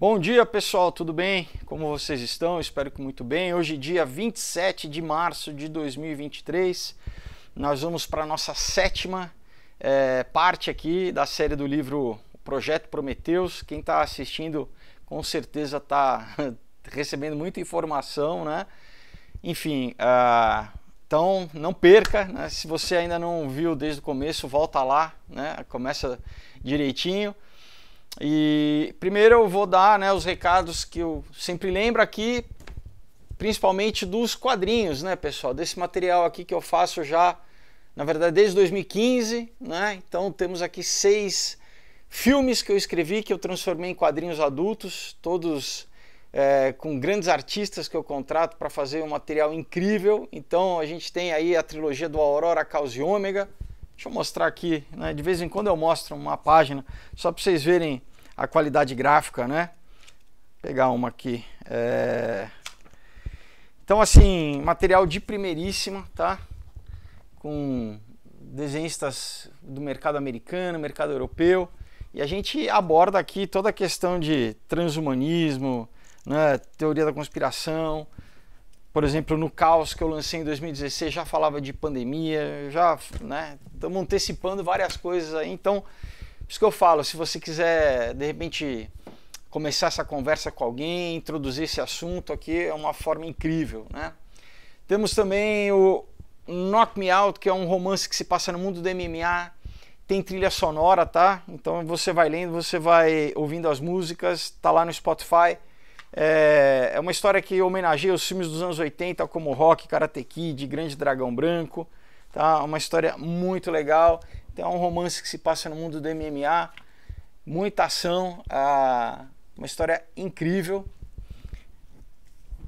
Bom dia pessoal, tudo bem? Como vocês estão? Espero que muito bem. Hoje, dia 27 de março de 2023, nós vamos para a nossa sétima é, parte aqui da série do livro Projeto Prometeus. Quem está assistindo com certeza está recebendo muita informação, né? Enfim, uh, então não perca, né? se você ainda não viu desde o começo, volta lá, né? começa direitinho. E primeiro eu vou dar né, os recados que eu sempre lembro aqui, principalmente dos quadrinhos, né, pessoal? Desse material aqui que eu faço já, na verdade, desde 2015, né? Então temos aqui seis filmes que eu escrevi que eu transformei em quadrinhos adultos, todos é, com grandes artistas que eu contrato para fazer um material incrível. Então a gente tem aí a trilogia do Aurora, Caos e Ômega, Deixa eu mostrar aqui, né? de vez em quando eu mostro uma página, só para vocês verem a qualidade gráfica, né? Vou pegar uma aqui. É... Então, assim, material de primeiríssima, tá? Com desenhistas do mercado americano, mercado europeu. E a gente aborda aqui toda a questão de transhumanismo, né? teoria da conspiração, por exemplo, no caos que eu lancei em 2016, já falava de pandemia, já né, estamos antecipando várias coisas aí. Então, isso que eu falo, se você quiser, de repente, começar essa conversa com alguém, introduzir esse assunto aqui, é uma forma incrível. Né? Temos também o Knock Me Out, que é um romance que se passa no mundo do MMA, tem trilha sonora, tá? Então você vai lendo, você vai ouvindo as músicas, tá lá no Spotify é, é, uma história que homenageia os filmes dos anos 80, como Rock, Karate Kid, Grande Dragão Branco. Tá? É uma história muito legal. Então, é um romance que se passa no mundo do MMA. Muita ação. uma história incrível.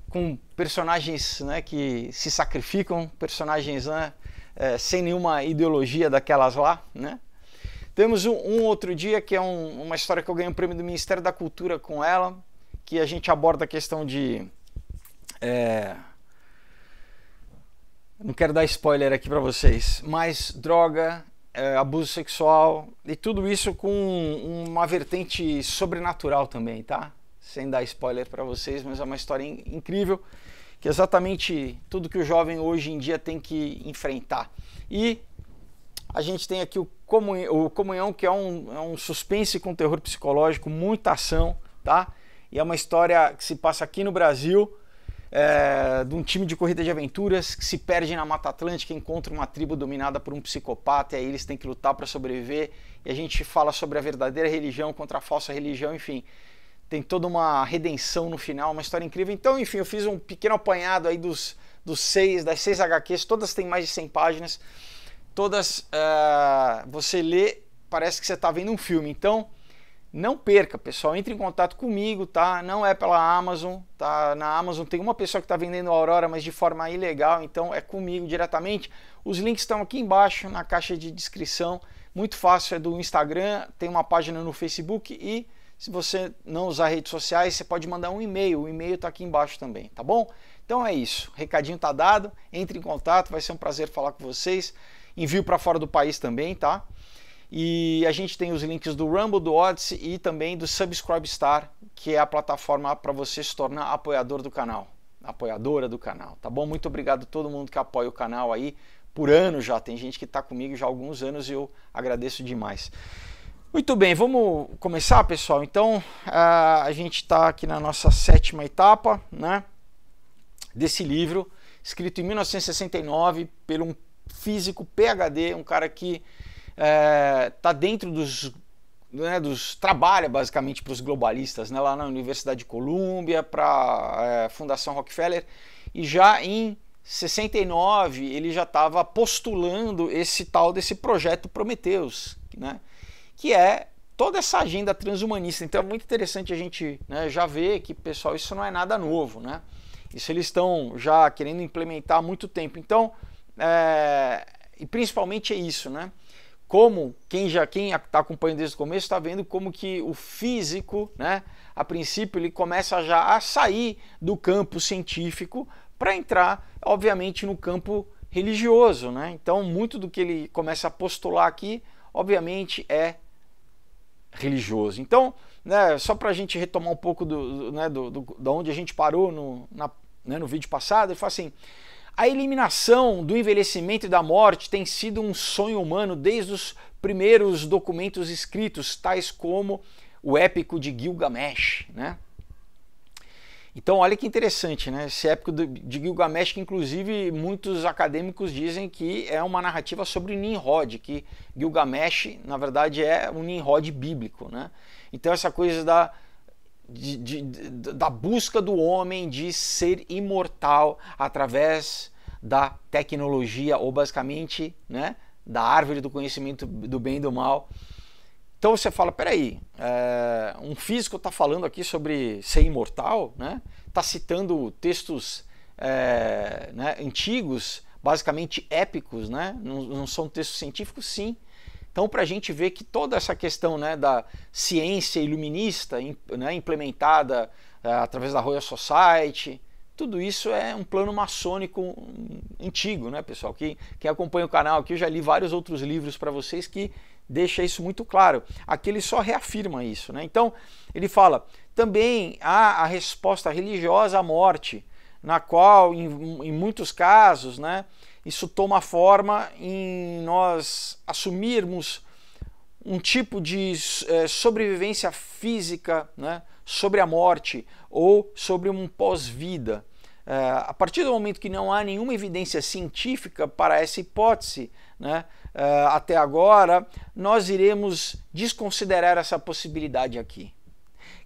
Com personagens né, que se sacrificam, personagens né, é, sem nenhuma ideologia daquelas lá. Né? Temos um, um outro dia que é um, uma história que eu ganhei um prêmio do Ministério da Cultura com ela que a gente aborda a questão de. É, não quero dar spoiler aqui para vocês, mas droga, é, abuso sexual e tudo isso com uma vertente sobrenatural também, tá? Sem dar spoiler para vocês, mas é uma história in incrível que é exatamente tudo que o jovem hoje em dia tem que enfrentar. E a gente tem aqui o, comunhão, o comunhão que é um, é um suspense com terror psicológico, muita ação, tá? e é uma história que se passa aqui no Brasil. É, de um time de corrida de aventuras que se perde na Mata Atlântica, encontra uma tribo dominada por um psicopata, e aí eles têm que lutar para sobreviver. E a gente fala sobre a verdadeira religião contra a falsa religião, enfim. Tem toda uma redenção no final, uma história incrível. Então, enfim, eu fiz um pequeno apanhado aí dos, dos seis, das seis HQs, todas têm mais de 100 páginas. Todas uh, você lê, parece que você está vendo um filme. Então, não perca, pessoal, entre em contato comigo, tá? Não é pela Amazon, tá? Na Amazon tem uma pessoa que está vendendo a Aurora, mas de forma ilegal, então é comigo diretamente. Os links estão aqui embaixo na caixa de descrição. Muito fácil, é do Instagram, tem uma página no Facebook e se você não usar redes sociais, você pode mandar um e-mail. O e-mail está aqui embaixo também, tá bom? Então é isso. Recadinho tá dado. Entre em contato, vai ser um prazer falar com vocês. Envio para fora do país também, tá? E a gente tem os links do Rumble, do Odyssey e também do Subscribestar, Star, que é a plataforma para você se tornar apoiador do canal, apoiadora do canal, tá bom? Muito obrigado a todo mundo que apoia o canal aí por anos já. Tem gente que está comigo já há alguns anos e eu agradeço demais. Muito bem, vamos começar, pessoal. Então, a gente está aqui na nossa sétima etapa, né? Desse livro, escrito em 1969 por um físico PhD, um cara que está é, tá dentro dos, né, dos trabalha basicamente para os globalistas, né, lá na Universidade de Colômbia, para a é, Fundação Rockefeller, e já em 69 ele já estava postulando esse tal desse projeto Prometeus, né, que é toda essa agenda transhumanista. Então é muito interessante a gente né, já ver que, pessoal, isso não é nada novo, né? Isso eles estão já querendo implementar há muito tempo. Então, é, e principalmente é isso, né? como quem já quem está acompanhando desde o começo está vendo como que o físico, né, a princípio ele começa já a sair do campo científico para entrar, obviamente, no campo religioso, né? Então, muito do que ele começa a postular aqui, obviamente, é religioso. Então, né, só para a gente retomar um pouco do, né, do, do, do onde a gente parou no, na, né, no vídeo passado, ele fala assim: a eliminação do envelhecimento e da morte tem sido um sonho humano desde os primeiros documentos escritos, tais como o épico de Gilgamesh, né? Então, olha que interessante, né? Esse épico de Gilgamesh, que inclusive muitos acadêmicos dizem que é uma narrativa sobre Nimrod, que Gilgamesh, na verdade, é um Nimrod bíblico, né? Então, essa coisa da de, de, da busca do homem de ser imortal através da tecnologia, ou basicamente né, da árvore do conhecimento do bem e do mal. Então você fala, peraí, é, um físico está falando aqui sobre ser imortal, né? Está citando textos é, né, antigos, basicamente épicos, né? Não, não são textos científicos, sim. Então, para a gente ver que toda essa questão né, da ciência iluminista né, implementada uh, através da Royal Society, tudo isso é um plano maçônico antigo, né, pessoal? Quem, quem acompanha o canal aqui, eu já li vários outros livros para vocês que deixa isso muito claro. Aqui ele só reafirma isso, né? Então, ele fala: também há a resposta religiosa à morte, na qual, em, em muitos casos, né, isso toma forma em nós assumirmos um tipo de é, sobrevivência física né, sobre a morte ou sobre um pós-vida. É, a partir do momento que não há nenhuma evidência científica para essa hipótese, né, é, até agora, nós iremos desconsiderar essa possibilidade aqui.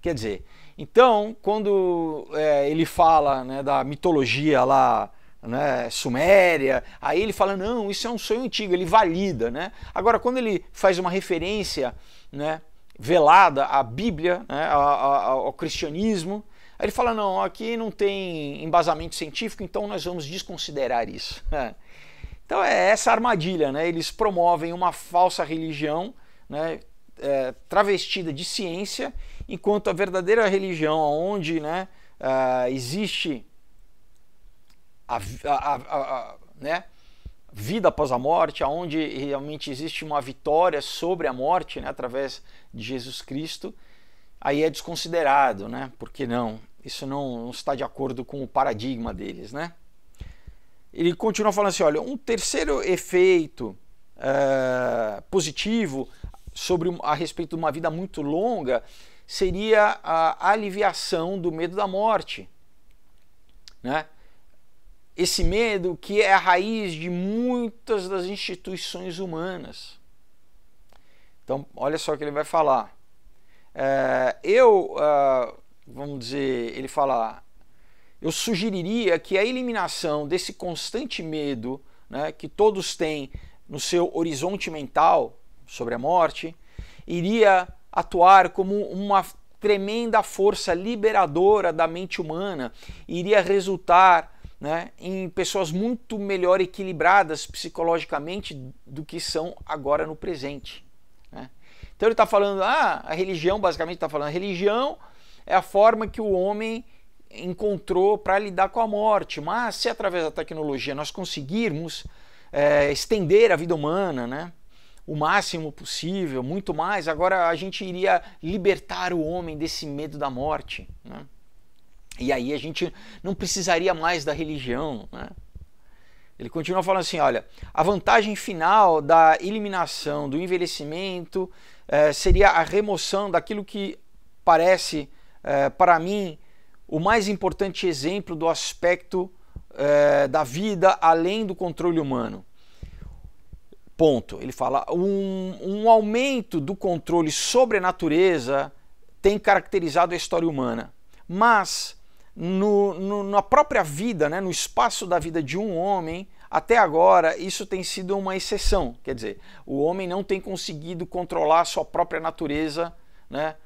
Quer dizer, então, quando é, ele fala né, da mitologia lá né, suméria. Aí ele fala: não, isso é um sonho antigo, ele valida. Né? Agora, quando ele faz uma referência né, velada à Bíblia, né, ao, ao cristianismo, aí ele fala: não, aqui não tem embasamento científico, então nós vamos desconsiderar isso. Né. Então é essa armadilha, né? eles promovem uma falsa religião. Né, é, travestida de ciência, enquanto a verdadeira religião, onde né, uh, existe a, a, a, a né? vida após a morte, aonde realmente existe uma vitória sobre a morte né? através de Jesus Cristo, aí é desconsiderado, né? Porque não, isso não, não está de acordo com o paradigma deles, né? Ele continua falando assim, olha, um terceiro efeito uh, positivo sobre a respeito de uma vida muito longa seria a aliviação do medo da morte, né? Esse medo que é a raiz de muitas das instituições humanas. Então, olha só o que ele vai falar. É, eu, é, vamos dizer, ele fala, eu sugeriria que a eliminação desse constante medo né, que todos têm no seu horizonte mental sobre a morte iria atuar como uma tremenda força liberadora da mente humana, iria resultar né, em pessoas muito melhor equilibradas psicologicamente do que são agora no presente. Né? Então ele está falando, ah, a religião basicamente está falando, a religião é a forma que o homem encontrou para lidar com a morte, mas se através da tecnologia nós conseguirmos é, estender a vida humana, né, o máximo possível, muito mais, agora a gente iria libertar o homem desse medo da morte. Né? E aí a gente não precisaria mais da religião. Né? Ele continua falando assim: olha, a vantagem final da eliminação do envelhecimento eh, seria a remoção daquilo que parece, eh, para mim, o mais importante exemplo do aspecto eh, da vida além do controle humano. Ponto. Ele fala: um, um aumento do controle sobre a natureza tem caracterizado a história humana. Mas no, no, na própria vida, né, no espaço da vida de um homem, até agora isso tem sido uma exceção. Quer dizer, o homem não tem conseguido controlar a sua própria natureza né,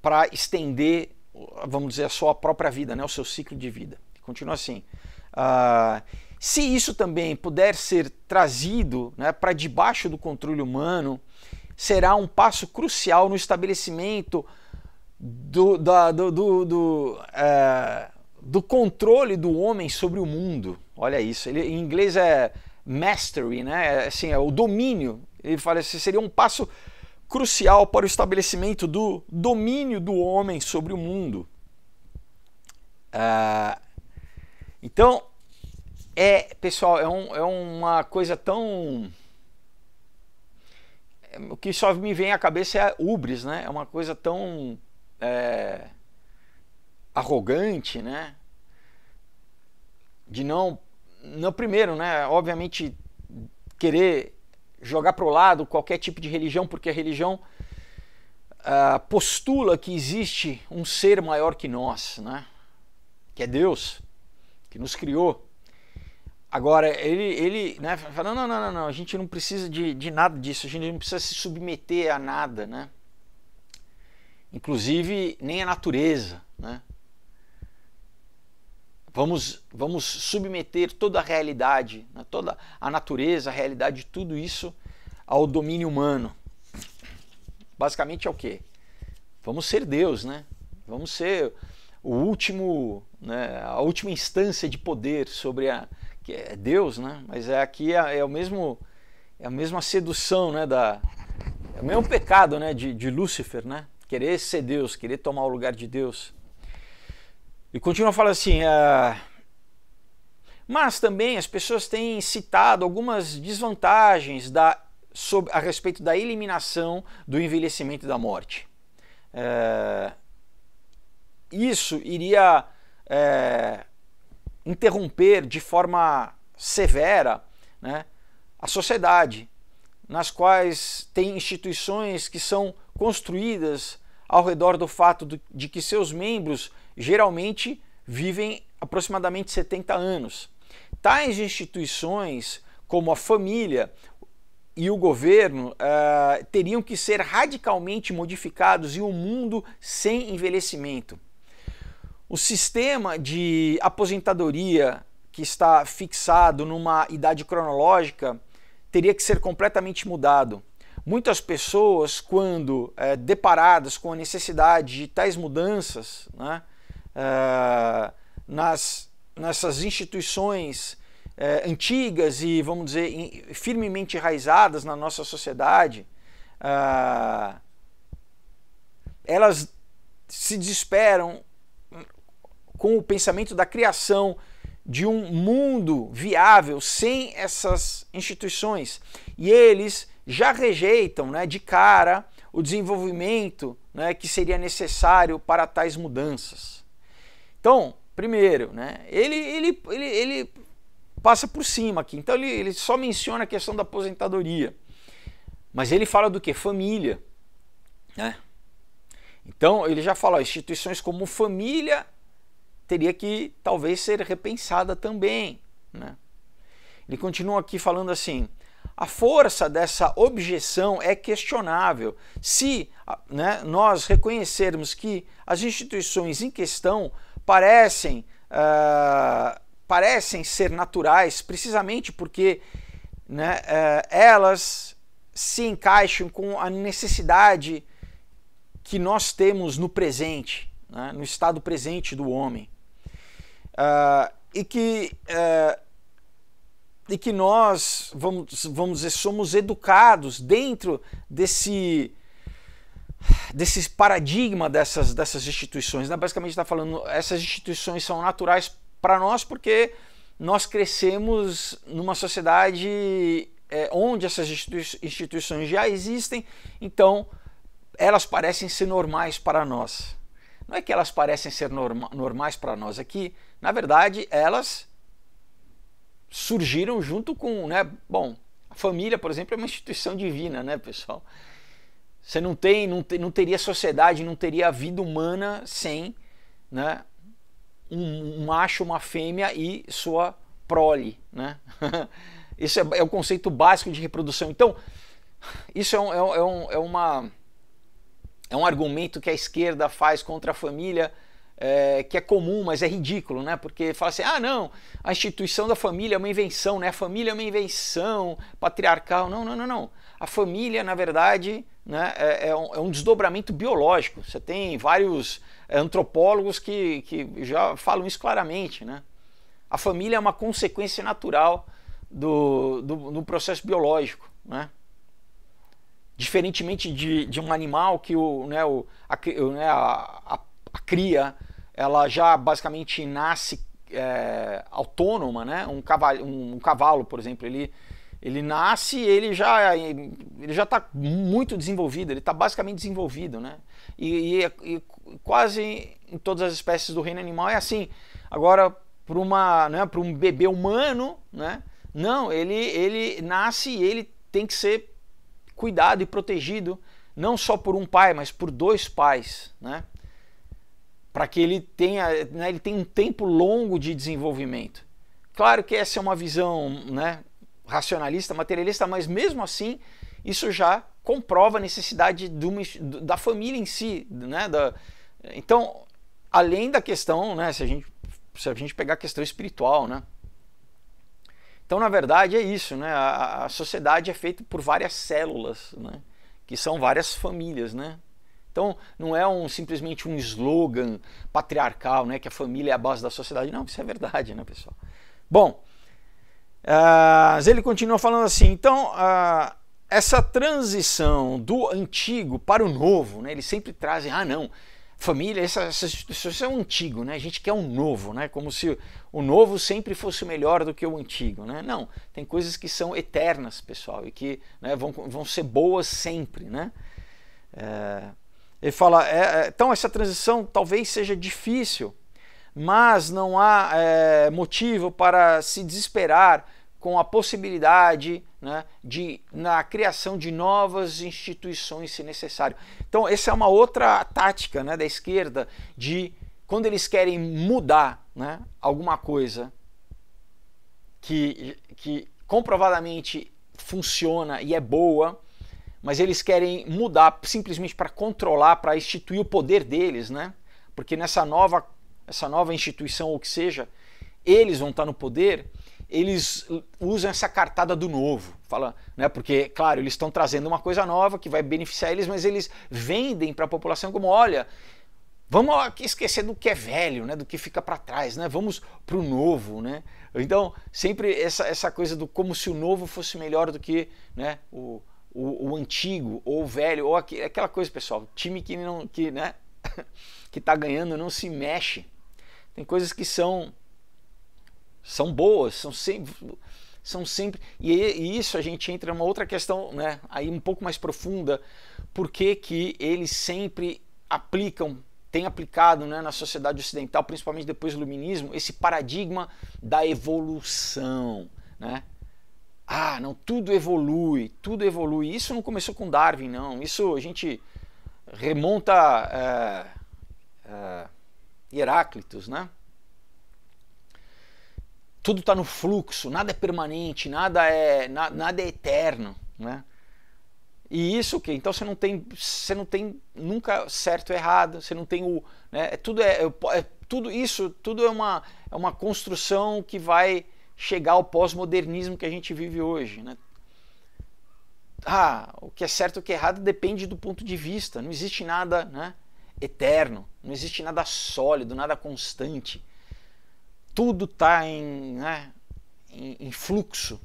para estender, vamos dizer, a sua própria vida, né, o seu ciclo de vida. Continua assim. Uh, se isso também puder ser trazido né, para debaixo do controle humano, será um passo crucial no estabelecimento do, da, do, do, do uh, do controle do homem sobre o mundo. Olha isso. Ele, em inglês é mastery, né? É, assim, é o domínio. Ele fala assim, seria um passo crucial para o estabelecimento do domínio do homem sobre o mundo. Ah, então, é, pessoal, é, um, é uma coisa tão. O que só me vem à cabeça é a ubris, né? É uma coisa tão. É arrogante, né? De não, no primeiro, né? Obviamente querer jogar pro lado qualquer tipo de religião, porque a religião uh, postula que existe um ser maior que nós, né? Que é Deus, que nos criou. Agora, ele, ele né, fala, não, não, não, não, a gente não precisa de, de nada disso, a gente não precisa se submeter a nada, né? Inclusive, nem a natureza, né? Vamos, vamos submeter toda a realidade, né, toda a natureza, a realidade, tudo isso ao domínio humano. Basicamente é o quê? Vamos ser Deus, né? Vamos ser o último, né, a última instância de poder sobre a que é Deus, né? Mas é aqui é, é o mesmo é a mesma sedução, né, da é o mesmo pecado, né, de, de Lúcifer, né? Querer ser Deus, querer tomar o lugar de Deus. E continua falando assim. Uh... Mas também as pessoas têm citado algumas desvantagens da, sobre, a respeito da eliminação do envelhecimento e da morte. É, isso iria é, interromper de forma severa né, a sociedade, nas quais tem instituições que são construídas ao redor do fato de que seus membros geralmente vivem aproximadamente 70 anos. Tais instituições, como a família e o governo, uh, teriam que ser radicalmente modificados e um mundo sem envelhecimento. O sistema de aposentadoria que está fixado numa idade cronológica teria que ser completamente mudado. Muitas pessoas, quando é, deparadas com a necessidade de tais mudanças, né, eh, nas, nessas instituições eh, antigas e, vamos dizer, in, firmemente enraizadas na nossa sociedade, eh, elas se desesperam com o pensamento da criação de um mundo viável sem essas instituições. E eles já rejeitam né, de cara o desenvolvimento né, que seria necessário para tais mudanças. Então, primeiro, né, ele, ele, ele, ele passa por cima aqui. Então, ele, ele só menciona a questão da aposentadoria. Mas ele fala do que? Família. Né? Então, ele já fala, ó, instituições como família teria que talvez ser repensada também. Né? Ele continua aqui falando assim: a força dessa objeção é questionável se né, nós reconhecermos que as instituições em questão parecem, uh, parecem ser naturais precisamente porque né, uh, elas se encaixam com a necessidade que nós temos no presente, né, no estado presente do homem. Uh, e que eh, e que nós vamos, vamos dizer, somos educados dentro desse desse paradigma dessas, dessas instituições. Né? Basicamente está falando, essas instituições são naturais para nós porque nós crescemos numa sociedade é, onde essas instituições já existem, então elas parecem ser normais para nós. Não é que elas parecem ser norma, normais para nós aqui, é na verdade elas surgiram junto com, né, bom, a família, por exemplo, é uma instituição divina, né, pessoal? Você não tem, não, te, não teria sociedade, não teria vida humana sem né, um, um macho, uma fêmea e sua prole, né? Isso é, é, o conceito básico de reprodução. Então, isso é, é, um, é, um, é, uma, é um argumento que a esquerda faz contra a família, é, que é comum, mas é ridículo, né? Porque fala assim: ah, não, a instituição da família é uma invenção, né? A família é uma invenção patriarcal. Não, não, não, não. A família, na verdade, né, é, é, um, é, um, desdobramento biológico. Você tem vários é, antropólogos que, que já falam isso claramente. Né? A família é uma consequência natural do, do, do processo biológico. Né? Diferentemente de, de um animal que o, né, o, a, né, a, a, a cria ela já basicamente nasce é, autônoma, né? Um cavalo, um, um cavalo, por exemplo, ele ele nasce, ele já ele já está muito desenvolvido, ele está basicamente desenvolvido, né? E, e, e, quase em todas as espécies do reino animal é assim. Agora para uma, né, para um bebê humano, né? Não, ele ele nasce e ele tem que ser cuidado e protegido não só por um pai, mas por dois pais, né? Para que ele tenha, né, ele tenha um tempo longo de desenvolvimento. Claro que essa é uma visão, né? racionalista, materialista, mas mesmo assim isso já comprova a necessidade uma, da família em si. Né? Da, então, além da questão, né, se, a gente, se a gente pegar a questão espiritual, né? Então, na verdade, é isso, né? A, a sociedade é feita por várias células, né? Que são várias famílias, né? Então, não é um, simplesmente um slogan patriarcal, né? Que a família é a base da sociedade. Não, isso é verdade, né, pessoal? Bom, mas ah, ele continua falando assim, então ah, essa transição do antigo para o novo, né? Eles sempre trazem, ah não, família, essas instituições são é um antigo, né? A gente quer um novo, né? Como se o novo sempre fosse melhor do que o antigo, né? Não, tem coisas que são eternas, pessoal, e que né, vão, vão ser boas sempre, né? É, ele fala, é, é, então essa transição talvez seja difícil, mas não há é, motivo para se desesperar com a possibilidade né, de na criação de novas instituições, se necessário. Então essa é uma outra tática né, da esquerda de quando eles querem mudar né, alguma coisa que, que comprovadamente funciona e é boa, mas eles querem mudar simplesmente para controlar, para instituir o poder deles, né? Porque nessa nova essa nova instituição ou o que seja, eles vão estar no poder, eles usam essa cartada do novo, fala, né? Porque, claro, eles estão trazendo uma coisa nova que vai beneficiar eles, mas eles vendem para a população como, olha, vamos esquecer do que é velho, né? Do que fica para trás, né? Vamos para o novo, né? Então, sempre essa, essa coisa do como se o novo fosse melhor do que, né? O, o, o antigo ou o velho ou aquela coisa, pessoal. Time que não que, né? que tá ganhando não se mexe tem coisas que são são boas, são sempre são sempre e, e isso a gente entra numa outra questão, né, aí um pouco mais profunda, por que que eles sempre aplicam tem aplicado né, na sociedade ocidental, principalmente depois do iluminismo, esse paradigma da evolução. Né? Ah, não, tudo evolui, tudo evolui. Isso não começou com Darwin, não. Isso a gente remonta é, é, Heráclitos, né? Tudo está no fluxo, nada é permanente, nada é, na, nada é eterno, né? E isso que então você não tem, você não tem nunca certo ou errado, você não tem o, né, é tudo é, é, é tudo isso, tudo é uma é uma construção que vai chegar ao pós-modernismo que a gente vive hoje, né? Ah, o que é certo e o que é errado depende do ponto de vista, não existe nada, né? eterno, não existe nada sólido, nada constante. Tudo está em, né, em, em, fluxo.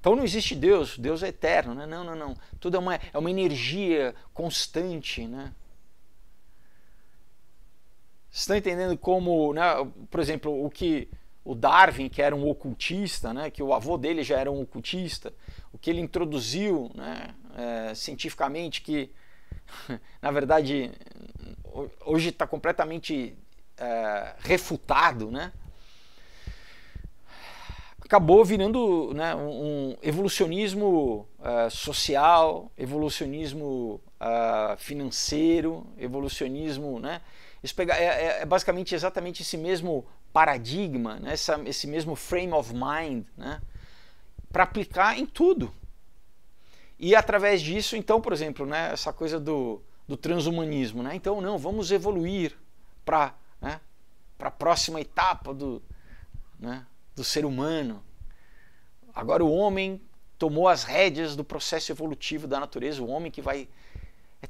Então não existe Deus, Deus é eterno, né? não, não, não. Tudo é uma, é uma energia constante. Né? Vocês estão entendendo como, né, por exemplo, o que o Darwin, que era um ocultista, né, que o avô dele já era um ocultista, o que ele introduziu né, é, cientificamente que na verdade, hoje está completamente é, refutado, né? acabou virando né, um, evolucionismo uh, social, evolucionismo uh, financeiro, evolucionismo. Né? Pega, é, é, é, basicamente exatamente esse mesmo paradigma, né, essa, esse mesmo frame of mind, né, para aplicar em tudo. E através disso, então, por exemplo, né, essa coisa do, do transhumanismo, né? Então, não, vamos evoluir para né, a próxima etapa do, né, do ser humano. Agora o homem tomou as rédeas do processo evolutivo da natureza, o homem que vai é,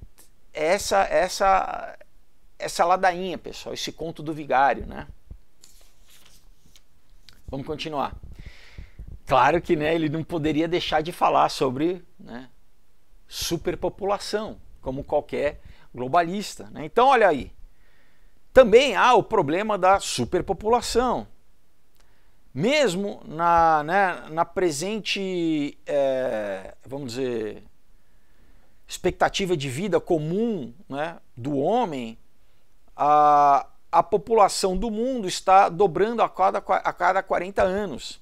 é essa essa essa ladainha, pessoal, esse conto do vigário, né? Vamos continuar claro que né, ele não poderia deixar de falar sobre né, superpopulação, como qualquer globalista. Né? Então, olha aí. Também há o problema da superpopulação. Mesmo na, né, na presente, é, vamos dizer, expectativa de vida comum né, do homem, a, a população do mundo está dobrando a cada, a cada 40 anos.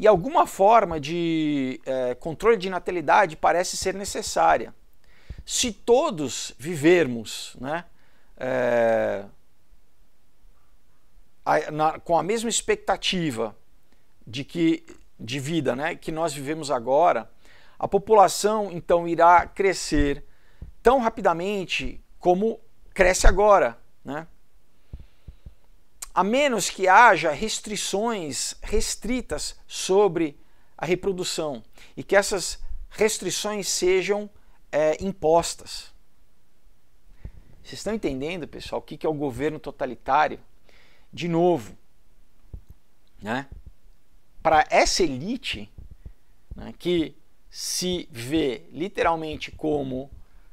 E alguma forma de é, controle de natalidade parece ser necessária. Se todos vivermos né, é, a, na, com a mesma expectativa de, que, de vida né, que nós vivemos agora, a população então irá crescer tão rapidamente como cresce agora. Né? a menos que haja restrições restritas sobre a reprodução e que essas restrições sejam é, impostas. Vocês estão entendendo, pessoal, o que é o governo totalitário? De novo, né? para essa elite né, que se vê literalmente como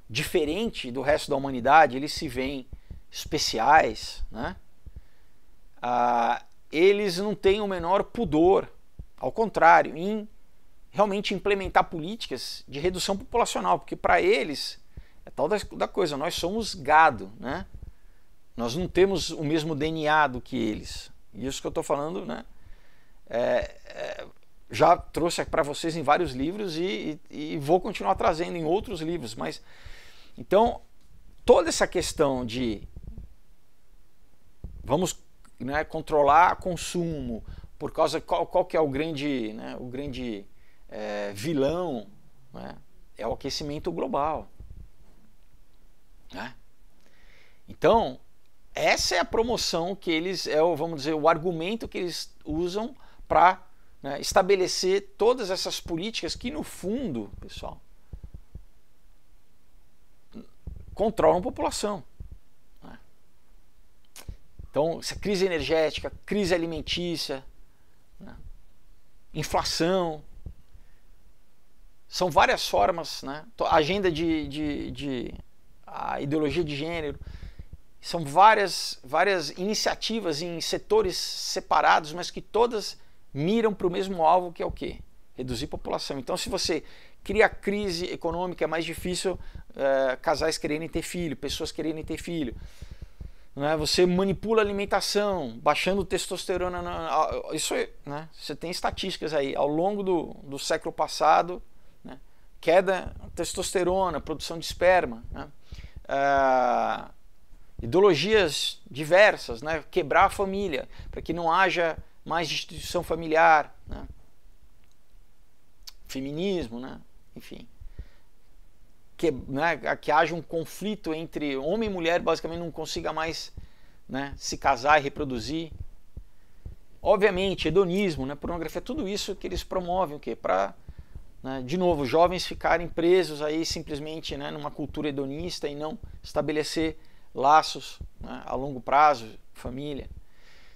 diferente do resto da humanidade, eles se veem especiais, né? ah, eles não têm o menor pudor, ao contrário, em realmente implementar políticas de redução populacional, porque para eles é tal da, coisa, nós somos gado, né? Nós não temos o mesmo DNA do que eles. E isso que eu estou falando, né? É, é, já trouxe para vocês em vários livros e, e, e, vou continuar trazendo em outros livros. Mas então toda essa questão de vamos né, controlar consumo, por causa qual, qual que é o grande, né, o grande é, vilão, né, é o aquecimento global. Né? Então, essa é a promoção que eles, é o, vamos dizer, o argumento que eles usam para né, estabelecer todas essas políticas que, no fundo, pessoal, controlam a população. Então, essa crise energética, crise alimentícia, né? inflação, são várias formas, né? agenda de, de, de, a ideologia de gênero, são várias, várias iniciativas em setores separados, mas que todas miram para o mesmo alvo, que é o quê? Reduzir a população. Então, se você cria crise econômica, é mais difícil é, casais quererem ter filho, pessoas quererem ter filho. Né? Você manipula a alimentação, baixando testosterona. Na, isso, né? Você tem estatísticas aí. Ao longo do, do século passado, né? queda testosterona, produção de esperma. Né? Ah, ideologias diversas, né? quebrar a família, para que não haja mais instituição familiar, né? feminismo, né? enfim que, né, que haja um conflito entre homem e mulher, basicamente não consiga mais né, se casar e reproduzir. Obviamente, hedonismo, né, pornografia, tudo isso que eles promovem, o quê? Para, né, de novo, jovens ficarem presos aí simplesmente né, numa cultura hedonista e não estabelecer laços né, a longo prazo, família.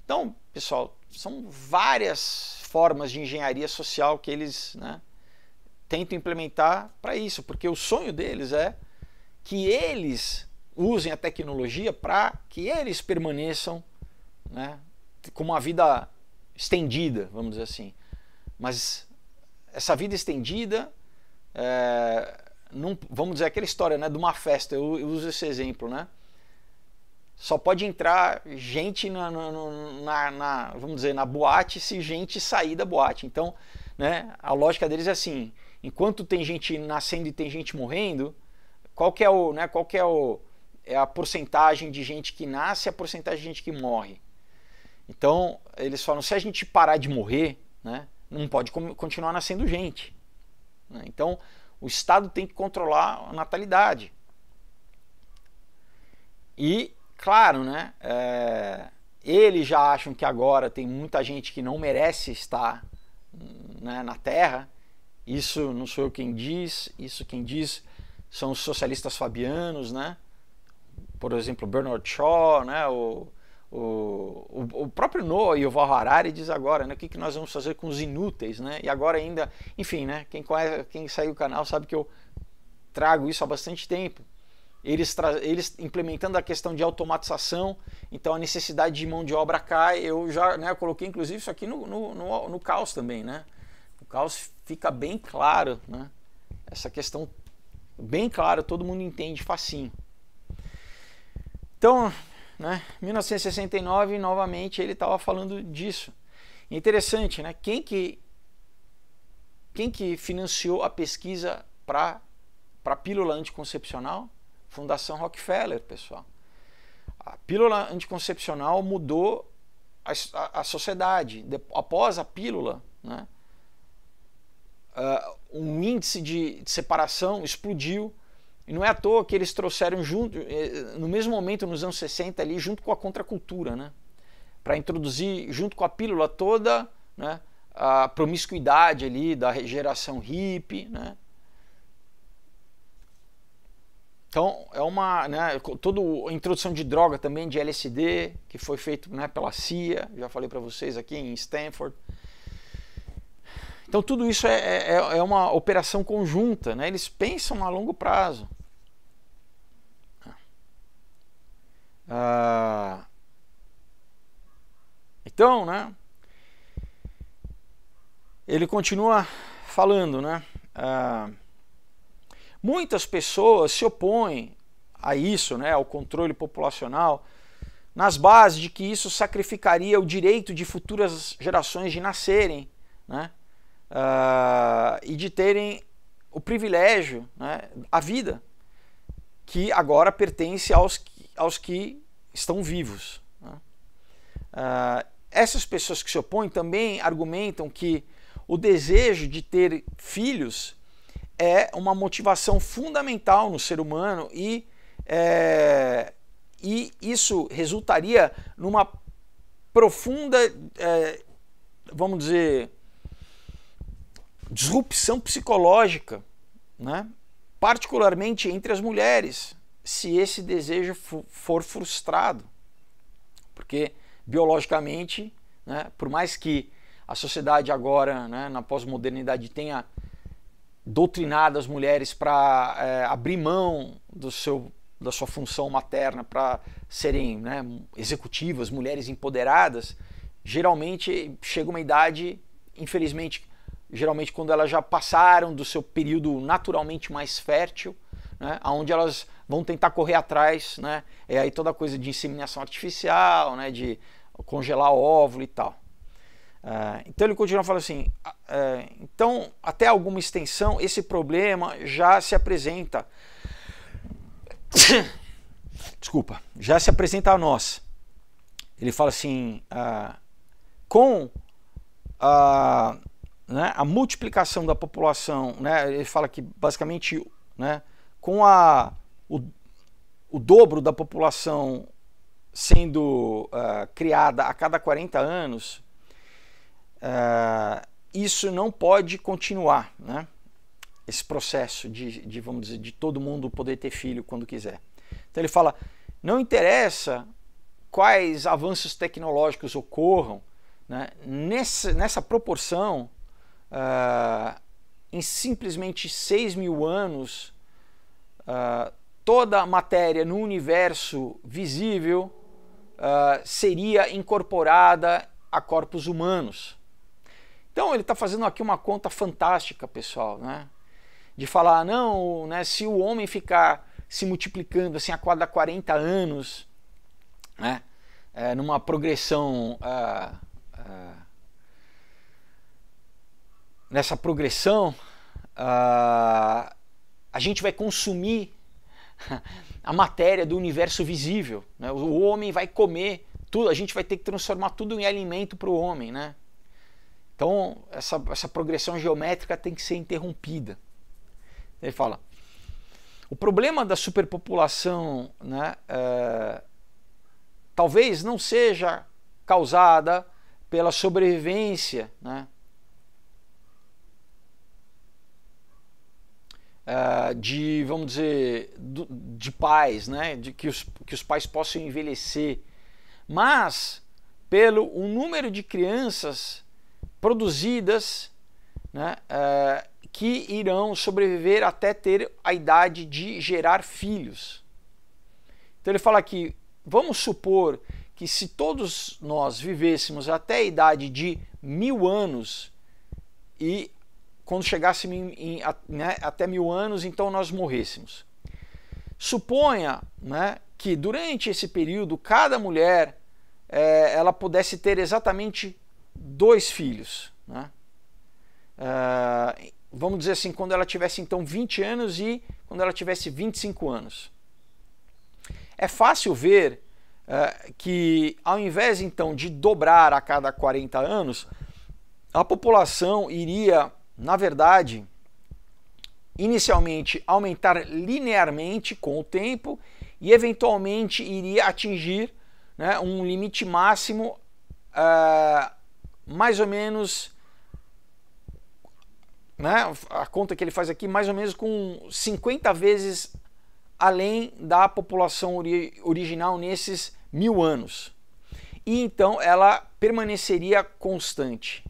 Então, pessoal, são várias formas de engenharia social que eles né, tento implementar para isso, porque o sonho deles é que eles usem a tecnologia para que eles permaneçam né, com uma vida estendida, vamos dizer assim. Mas essa vida estendida, é, não, vamos dizer aquela história né, de uma festa, eu, eu uso esse exemplo, né? Só pode entrar gente na, na, na, vamos dizer, na boate se gente sair da boate. Então, né, a lógica deles é assim, enquanto tem gente nascendo e tem gente morrendo, qual que é o, né, qual que é o é a porcentagem de gente que nasce e a porcentagem de gente que morre. Então, eles falam, se a gente parar de morrer, né, não pode continuar nascendo gente. Né? Então, o Estado tem que controlar a natalidade. E, claro, né, é, eles já acham que agora tem muita gente que não merece estar né, na Terra, isso não sou eu quem diz, isso quem diz são os socialistas fabianos, né? Por exemplo, Bernard Shaw, né? O, o, o, próprio Noah e o Harari diz agora, né, o que, que nós vamos fazer com os inúteis, né? E agora ainda, enfim, né, quem, conhece, quem segue o canal sabe que eu trago isso há bastante tempo. Eles, eles implementando a questão de automatização, então a necessidade de mão de obra cai. Eu já né, coloquei inclusive isso aqui no, no, no, no caos também, né? O caos fica bem claro, né? Essa questão bem clara, todo mundo entende facinho. Então, né, 1969, novamente, ele estava falando disso. É interessante, né? Quem que, quem que financiou a pesquisa para a pílula anticoncepcional? Fundação Rockefeller, pessoal. A pílula anticoncepcional mudou a, a, a sociedade. De, após a pílula, né? uh, um índice de, de separação explodiu. E não é à toa que eles trouxeram junto, eh, no mesmo momento, nos anos 60, ali, junto com a contracultura, né? para introduzir, junto com a pílula toda, né? a promiscuidade ali da geração hippie. Né? Então, é uma. Né, toda a introdução de droga também, de LSD, que foi feito né, pela CIA, já falei para vocês aqui em Stanford. Então tudo isso é, é, é, é uma operação conjunta, né? eles pensam a longo prazo. Ah, então, né? Ele continua falando, né? Ah, muitas pessoas se opõem a isso, né? Ao controle populacional, nas bases de que isso sacrificaria o direito de futuras gerações de nascerem, né? uh, e de terem o privilégio, né, a vida, que agora pertence aos que, aos que estão vivos. Né? Uh, essas pessoas que se opõem também argumentam que o desejo de ter filhos é uma motivação fundamental no ser humano e, é, e isso resultaria numa profunda, é, vamos dizer, disrupção psicológica, né? particularmente entre as mulheres, se esse desejo for frustrado. Porque biologicamente, né, por mais que a sociedade agora, né, na pós-modernidade, tenha doutrinado as mulheres para é, eh, abrir mão do seu, da sua função materna para serem né, executivas, mulheres empoderadas, geralmente chega uma idade, infelizmente, geralmente quando elas já passaram do seu período naturalmente mais fértil, né, onde elas vão tentar correr atrás, né, é aí toda coisa de inseminação artificial, né, de congelar óvulo e tal. Uh, então ele continua falando assim, uh, então até alguma extensão esse problema já se apresenta, desculpa, já se apresenta a nós. Ele fala assim, uh, com a né, a multiplicação da população, né, ele fala que basicamente né, com a, o, o dobro da população sendo uh, criada a cada 40 anos, uh, isso não pode continuar, né? esse processo de, de, vamos dizer, de todo mundo poder ter filho quando quiser. Então ele fala, não interessa quais avanços tecnológicos ocorram, né? nessa, nessa proporção uh, em simplesmente 6 mil anos, uh, toda a matéria no universo visível uh, seria incorporada a corpos humanos. Então ele está fazendo aqui uma conta fantástica, pessoal, né? De falar, não, né, se o homem ficar se multiplicando assim a cada 40 anos, né, é, numa progressão uh, uh, nessa progressão, uh, a gente vai consumir a matéria do universo visível. Né? O homem vai comer tudo, a gente vai ter que transformar tudo em alimento para o homem. Né? Então, essa, essa progressão geométrica tem que ser interrompida. Ele fala: o problema da superpopulação né, eh, talvez não seja causada pela sobrevivência né, Ah, de, vamos dizer, de pais, né? De que os, que os pais possam envelhecer. Mas, pelo um número de crianças produzidas, né? Uh, que irão sobreviver até ter a idade de gerar filhos. Então ele fala aqui, vamos supor que se todos nós vivêssemos até a idade de mil anos e quando chegássemos em, em, né, até mil anos, então nós morrêssemos. Suponha né, que durante esse período cada mulher é, ela pudesse ter exatamente dois filhos. Né? É, vamos dizer assim, quando ela tivesse então 20 anos e quando ela tivesse 25 anos. É fácil ver é, que, ao invés então de dobrar a cada 40 anos, a população iria na verdade, inicialmente aumentar linearmente com o tempo e eventualmente iria atingir né, um limite máximo uh, mais ou menos né, a conta que ele faz aqui mais ou menos com 50 vezes além da população ori original nesses mil anos e então ela permaneceria constante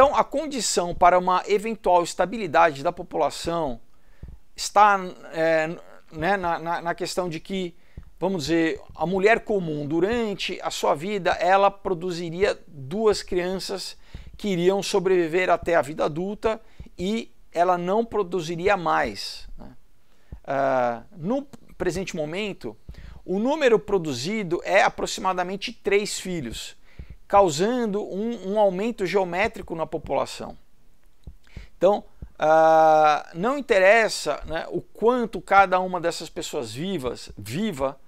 então, a condição para uma eventual estabilidade da população está é, né, na, na, na questão de que, vamos dizer, a mulher comum, durante a sua vida, ela produziria duas crianças que iriam sobreviver até a vida adulta e ela não produziria mais. Né? Uh, no presente momento, o número produzido é aproximadamente três filhos causando um, um aumento geométrico na população. Então, ah, não interessa né, o quanto cada uma dessas pessoas vivas viva,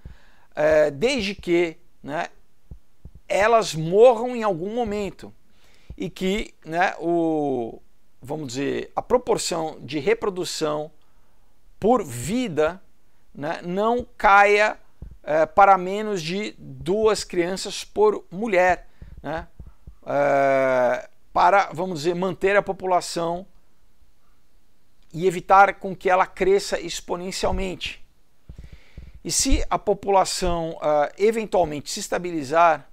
é, desde que né, elas morram em algum momento e que né, o, vamos dizer, a proporção de reprodução por vida né, não caia é, para menos de duas crianças por mulher né, é, para, vamos dizer, manter a população e evitar com que ela cresça exponencialmente. E se a população uh, eventualmente se estabilizar,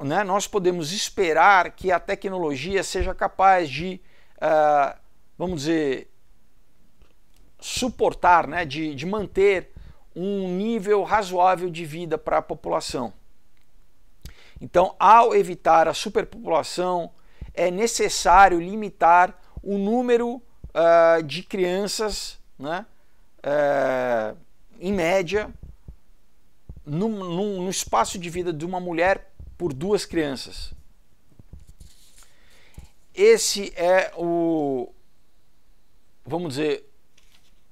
né, nós podemos esperar que a tecnologia seja capaz de, uh, vamos dizer, suportar, né, de, de manter um nível razoável de vida para a população. Então, ao evitar a superpopulação, é necessário limitar o número uh, de crianças, né, uh, em média, no, no, no espaço de vida de uma mulher por duas crianças. Esse é o, vamos dizer,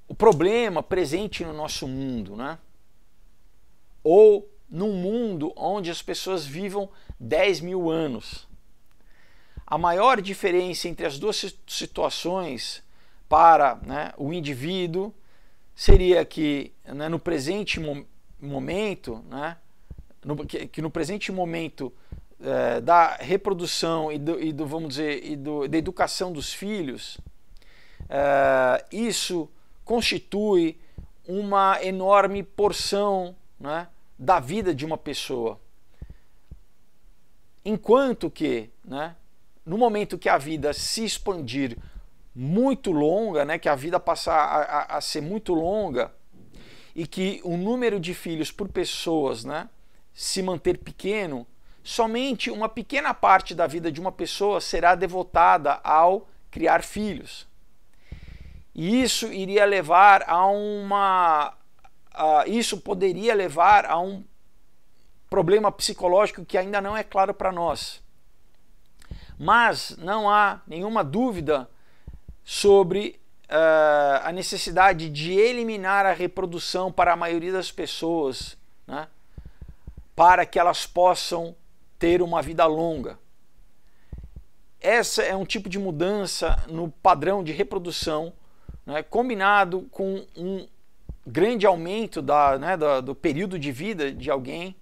o problema presente no nosso mundo, né? Ou num mundo onde as pessoas vivam 10 mil anos. A maior diferença entre as duas situações para né, o indivíduo seria que né, no presente mo momento, né, no, que, que, no presente momento eh, da reprodução e do, e do, vamos dizer e do, da educação dos filhos, eh, isso constitui uma enorme porção né, da vida de uma pessoa. Enquanto que, né, no momento que a vida se expandir muito longa, né, que a vida passar a, a, a ser muito longa e que o número de filhos por pessoas né, se manter pequeno, somente uma pequena parte da vida de uma pessoa será devotada ao criar filhos. E isso iria levar a uma isso poderia levar a um problema psicológico que ainda não é claro para nós. Mas não há nenhuma dúvida sobre eh, a necessidade de eliminar a reprodução para a maioria das pessoas, né, para que elas possam ter uma vida longa. Essa é um tipo de mudança no padrão de reprodução né, combinado com um grande aumento da, né, do período de vida de alguém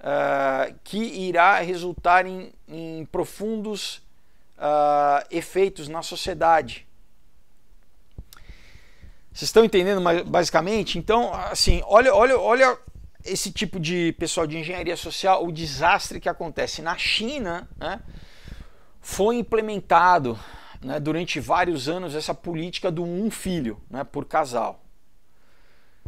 uh, que irá resultar em, em profundos uh, efeitos na sociedade. Vocês estão entendendo basicamente? Então, assim, olha, olha, olha esse tipo de pessoal de engenharia social, o desastre que acontece. Na China, né, foi implementado né, durante vários anos essa política do um filho né, por casal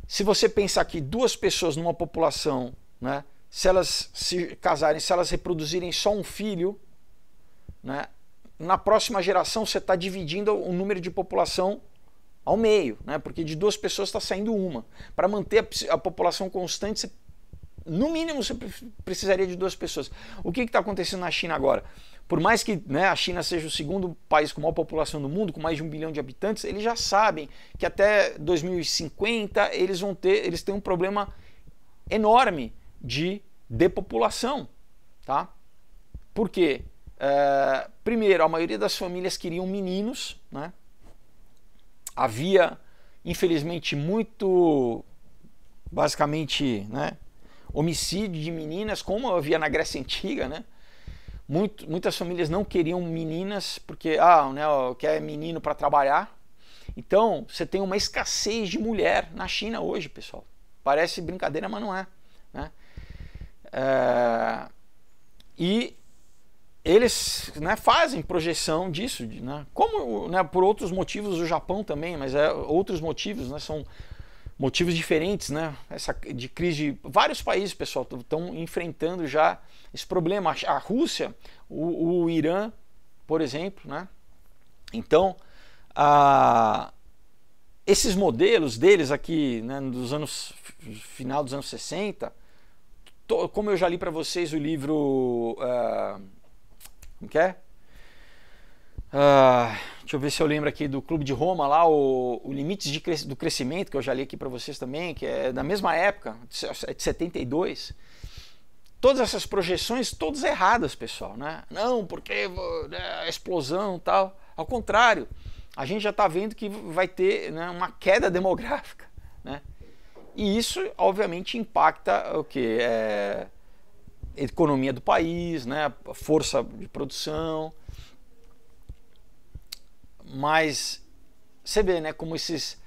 se você pensar que duas pessoas numa população, né, se elas se casarem, se elas reproduzirem só um filho, né, na próxima geração você está dividindo o número de população ao meio, né, porque de duas pessoas está saindo uma. Para manter a, a, população constante, você, no mínimo você precisaria de duas pessoas. O que está acontecendo na China agora? por mais que né, a China seja o segundo país com maior população do mundo, com mais de um bilhão de habitantes, eles já sabem que até 2050 eles vão ter, eles têm um problema enorme de depopulação, tá? Por quê? Uh, primeiro, a maioria das famílias queriam meninos, né? Havia, infelizmente, muito, basicamente, né, homicídio de meninas, como havia na Grécia Antiga, né? Muito, muitas famílias não queriam meninas porque ah, né, quer menino para trabalhar. Então, você tem uma escassez de mulher na China hoje, pessoal. Parece brincadeira, mas não é. Né? é e eles né, fazem projeção disso, né? como né, por outros motivos o Japão também, mas é, outros motivos né? são motivos diferentes, né? Essa de crise de vários países, pessoal, estão enfrentando já esse problema. A Rússia, o, o Irã, por exemplo. Né? Então, a, esses modelos deles aqui, né, dos anos final dos anos 60, to, como eu já li para vocês o livro. Uh, como que é? Uh, deixa eu ver se eu lembro aqui do Clube de Roma lá, o, o Limites de, do Crescimento, que eu já li aqui para vocês também, que é da mesma época, de 72 todas essas projeções todas erradas, pessoal, né? Não, porque né, explosão tal. Ao contrário, a gente já está vendo que vai ter né, uma queda demográfica, né? E isso, obviamente, impacta o que é a economia do país, né? A força de produção. Mas você vê, né? Como esses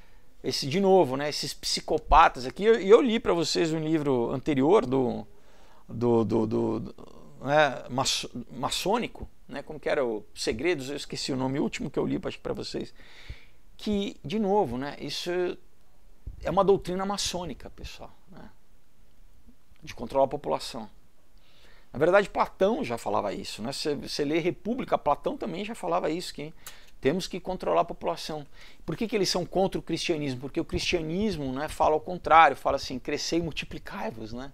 esse de novo, né? Esses psicopatas aqui. E eu, eu li para vocês um livro anterior do do, do, do, do né, maçônico, né, como que era o Segredos, eu esqueci o nome o último que eu li para vocês, que, de novo, né, isso é uma doutrina maçônica, pessoal, né, de controlar a população. Na verdade, Platão já falava isso. Né? Você, você lê República, Platão também já falava isso, que temos que controlar a população. Por que, que eles são contra o cristianismo? Porque o cristianismo né, fala o contrário, fala assim, crescer e multiplicai-vos. Né?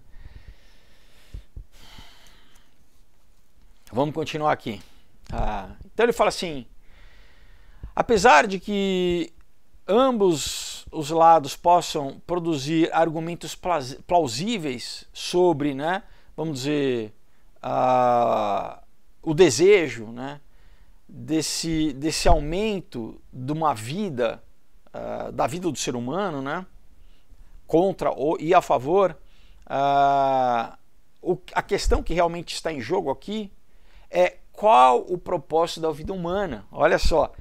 Vamos continuar aqui. Tá. então ele fala assim: apesar de que ambos os lados possam produzir argumentos plausíveis sobre, né, vamos dizer, a o desejo né, desse, desse aumento de uma vida, da vida do ser humano, né, contra ou, e a favor, o, a questão que realmente está em jogo aqui é qual o propósito da vida humana. Olha só.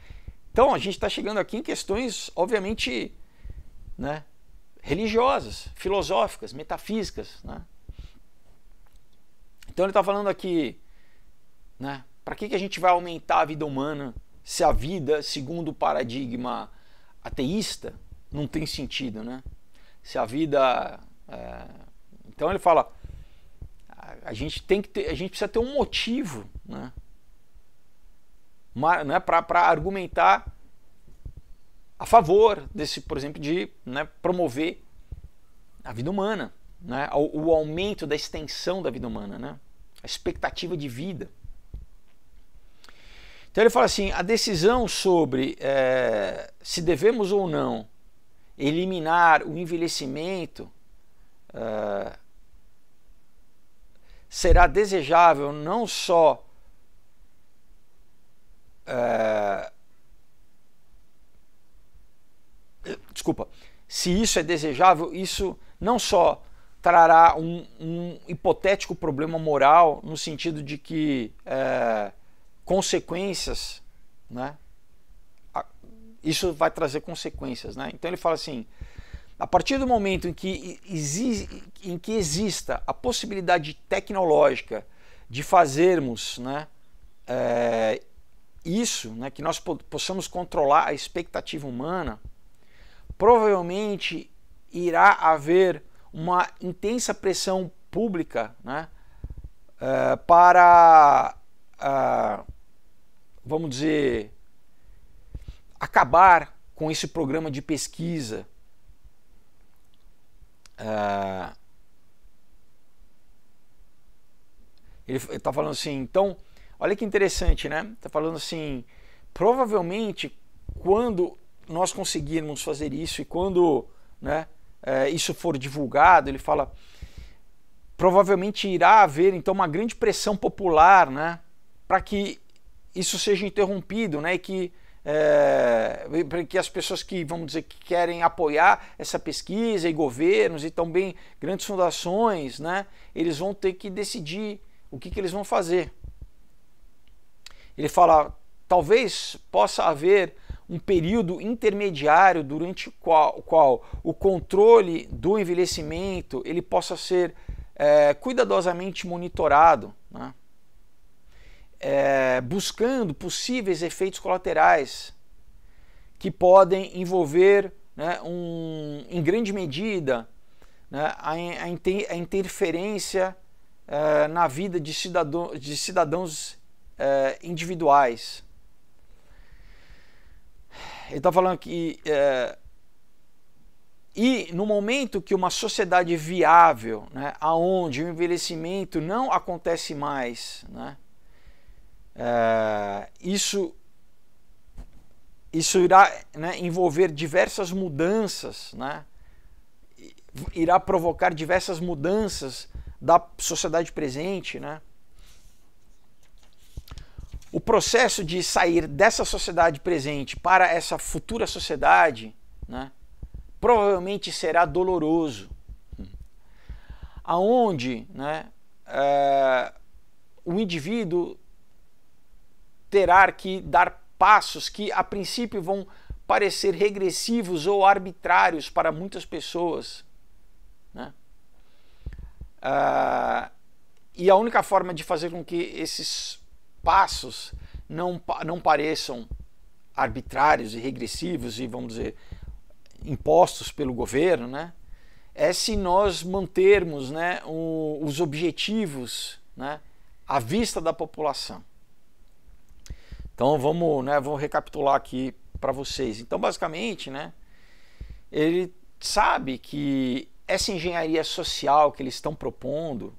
Então a gente está chegando aqui em questões, obviamente, né, religiosas, filosóficas, metafísicas. Né? Então ele está falando aqui, né, para que, que a gente vai aumentar a vida humana se a vida, segundo o paradigma ateísta, não tem sentido, né? Se a vida. É... Então ele fala a gente tem que ter, a gente precisa ter um motivo, né? Uma, né, para argumentar a favor desse, por exemplo, de né, promover a vida humana, né, o, o, aumento da extensão da vida humana, né, a expectativa de vida. Então ele fala assim: a decisão sobre é, se devemos ou não eliminar o envelhecimento eh, será desejável não só é, desculpa, se isso é desejável, isso não só trará um, um hipotético problema moral no sentido de que é, consequências, né? Isso vai trazer consequências, né? Então ele fala assim: a partir do momento em que, em que exista a possibilidade tecnológica de fazermos né, é, isso, né, que nós possamos controlar a expectativa humana, provavelmente irá haver uma intensa pressão pública né, é, para, é, vamos dizer, acabar com esse programa de pesquisa ah, ele está falando assim, então, olha que interessante, né? Está falando assim, provavelmente quando nós conseguirmos fazer isso e quando né, é, isso for divulgado, ele fala, provavelmente irá haver então uma grande pressão popular, né? Para que isso seja interrompido, né? E que é, para que as pessoas que, vamos dizer, que querem apoiar essa pesquisa e governos e também grandes fundações, né, eles vão ter que decidir o que, que eles vão fazer. Ele fala, talvez possa haver um período intermediário durante o qual, qual, o controle do envelhecimento ele possa ser é, cuidadosamente monitorado. Né? é, buscando possíveis efeitos colaterais que podem envolver, né, um, em grande medida, né, a, a, inter, a, interferência é, na vida de, cidadão, de cidadãos é, individuais. Ele está falando que. É, e no momento que uma sociedade viável, né, aonde o envelhecimento não acontece mais, né, eh, isso isso irá né, envolver diversas mudanças, né? irá provocar diversas mudanças da sociedade presente. Né? O processo de sair dessa sociedade presente para essa futura sociedade né, provavelmente será doloroso. Aonde né, eh, o indivíduo terá que dar passos que a princípio vão parecer regressivos ou arbitrários para muitas pessoas. Né? Ah, e a única forma de fazer com que esses passos não, não pareçam arbitrários e regressivos e, vamos dizer, impostos pelo governo, né? é se nós mantermos né, o, os objetivos né, à vista da população. Então vamos, né, Vamos recapitular aqui para vocês. Então, basicamente, né, ele sabe que essa engenharia social que eles estão propondo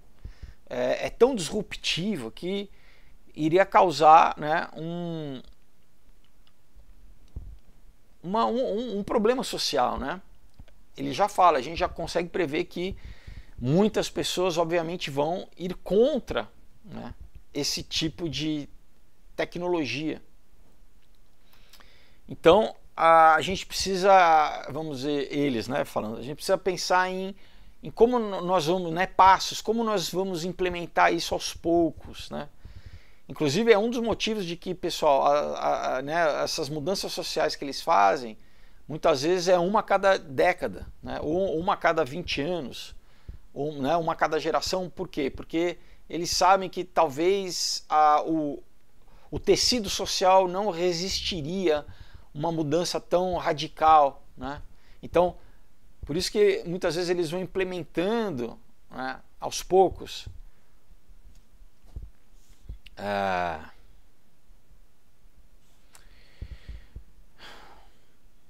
é, é tão disruptiva que iria causar né, um, uma, um, um, problema social. Né? Ele já fala, a gente já consegue prever que muitas pessoas, obviamente, vão ir contra né, esse tipo de tecnologia. Então, a gente precisa, vamos dizer, eles, né, falando, a gente precisa pensar em, em como nós vamos, né, passos, como nós vamos implementar isso aos poucos, né? Inclusive, é um dos motivos de que, pessoal, a, a, né, essas mudanças sociais que eles fazem, muitas vezes é uma a cada década, né, ou uma a cada 20 anos, ou né, uma a cada geração. Por quê? Porque eles sabem que talvez a, o, o tecido social não resistiria uma mudança tão radical. Né? Então, por isso que muitas vezes eles vão implementando né, aos poucos. Eh,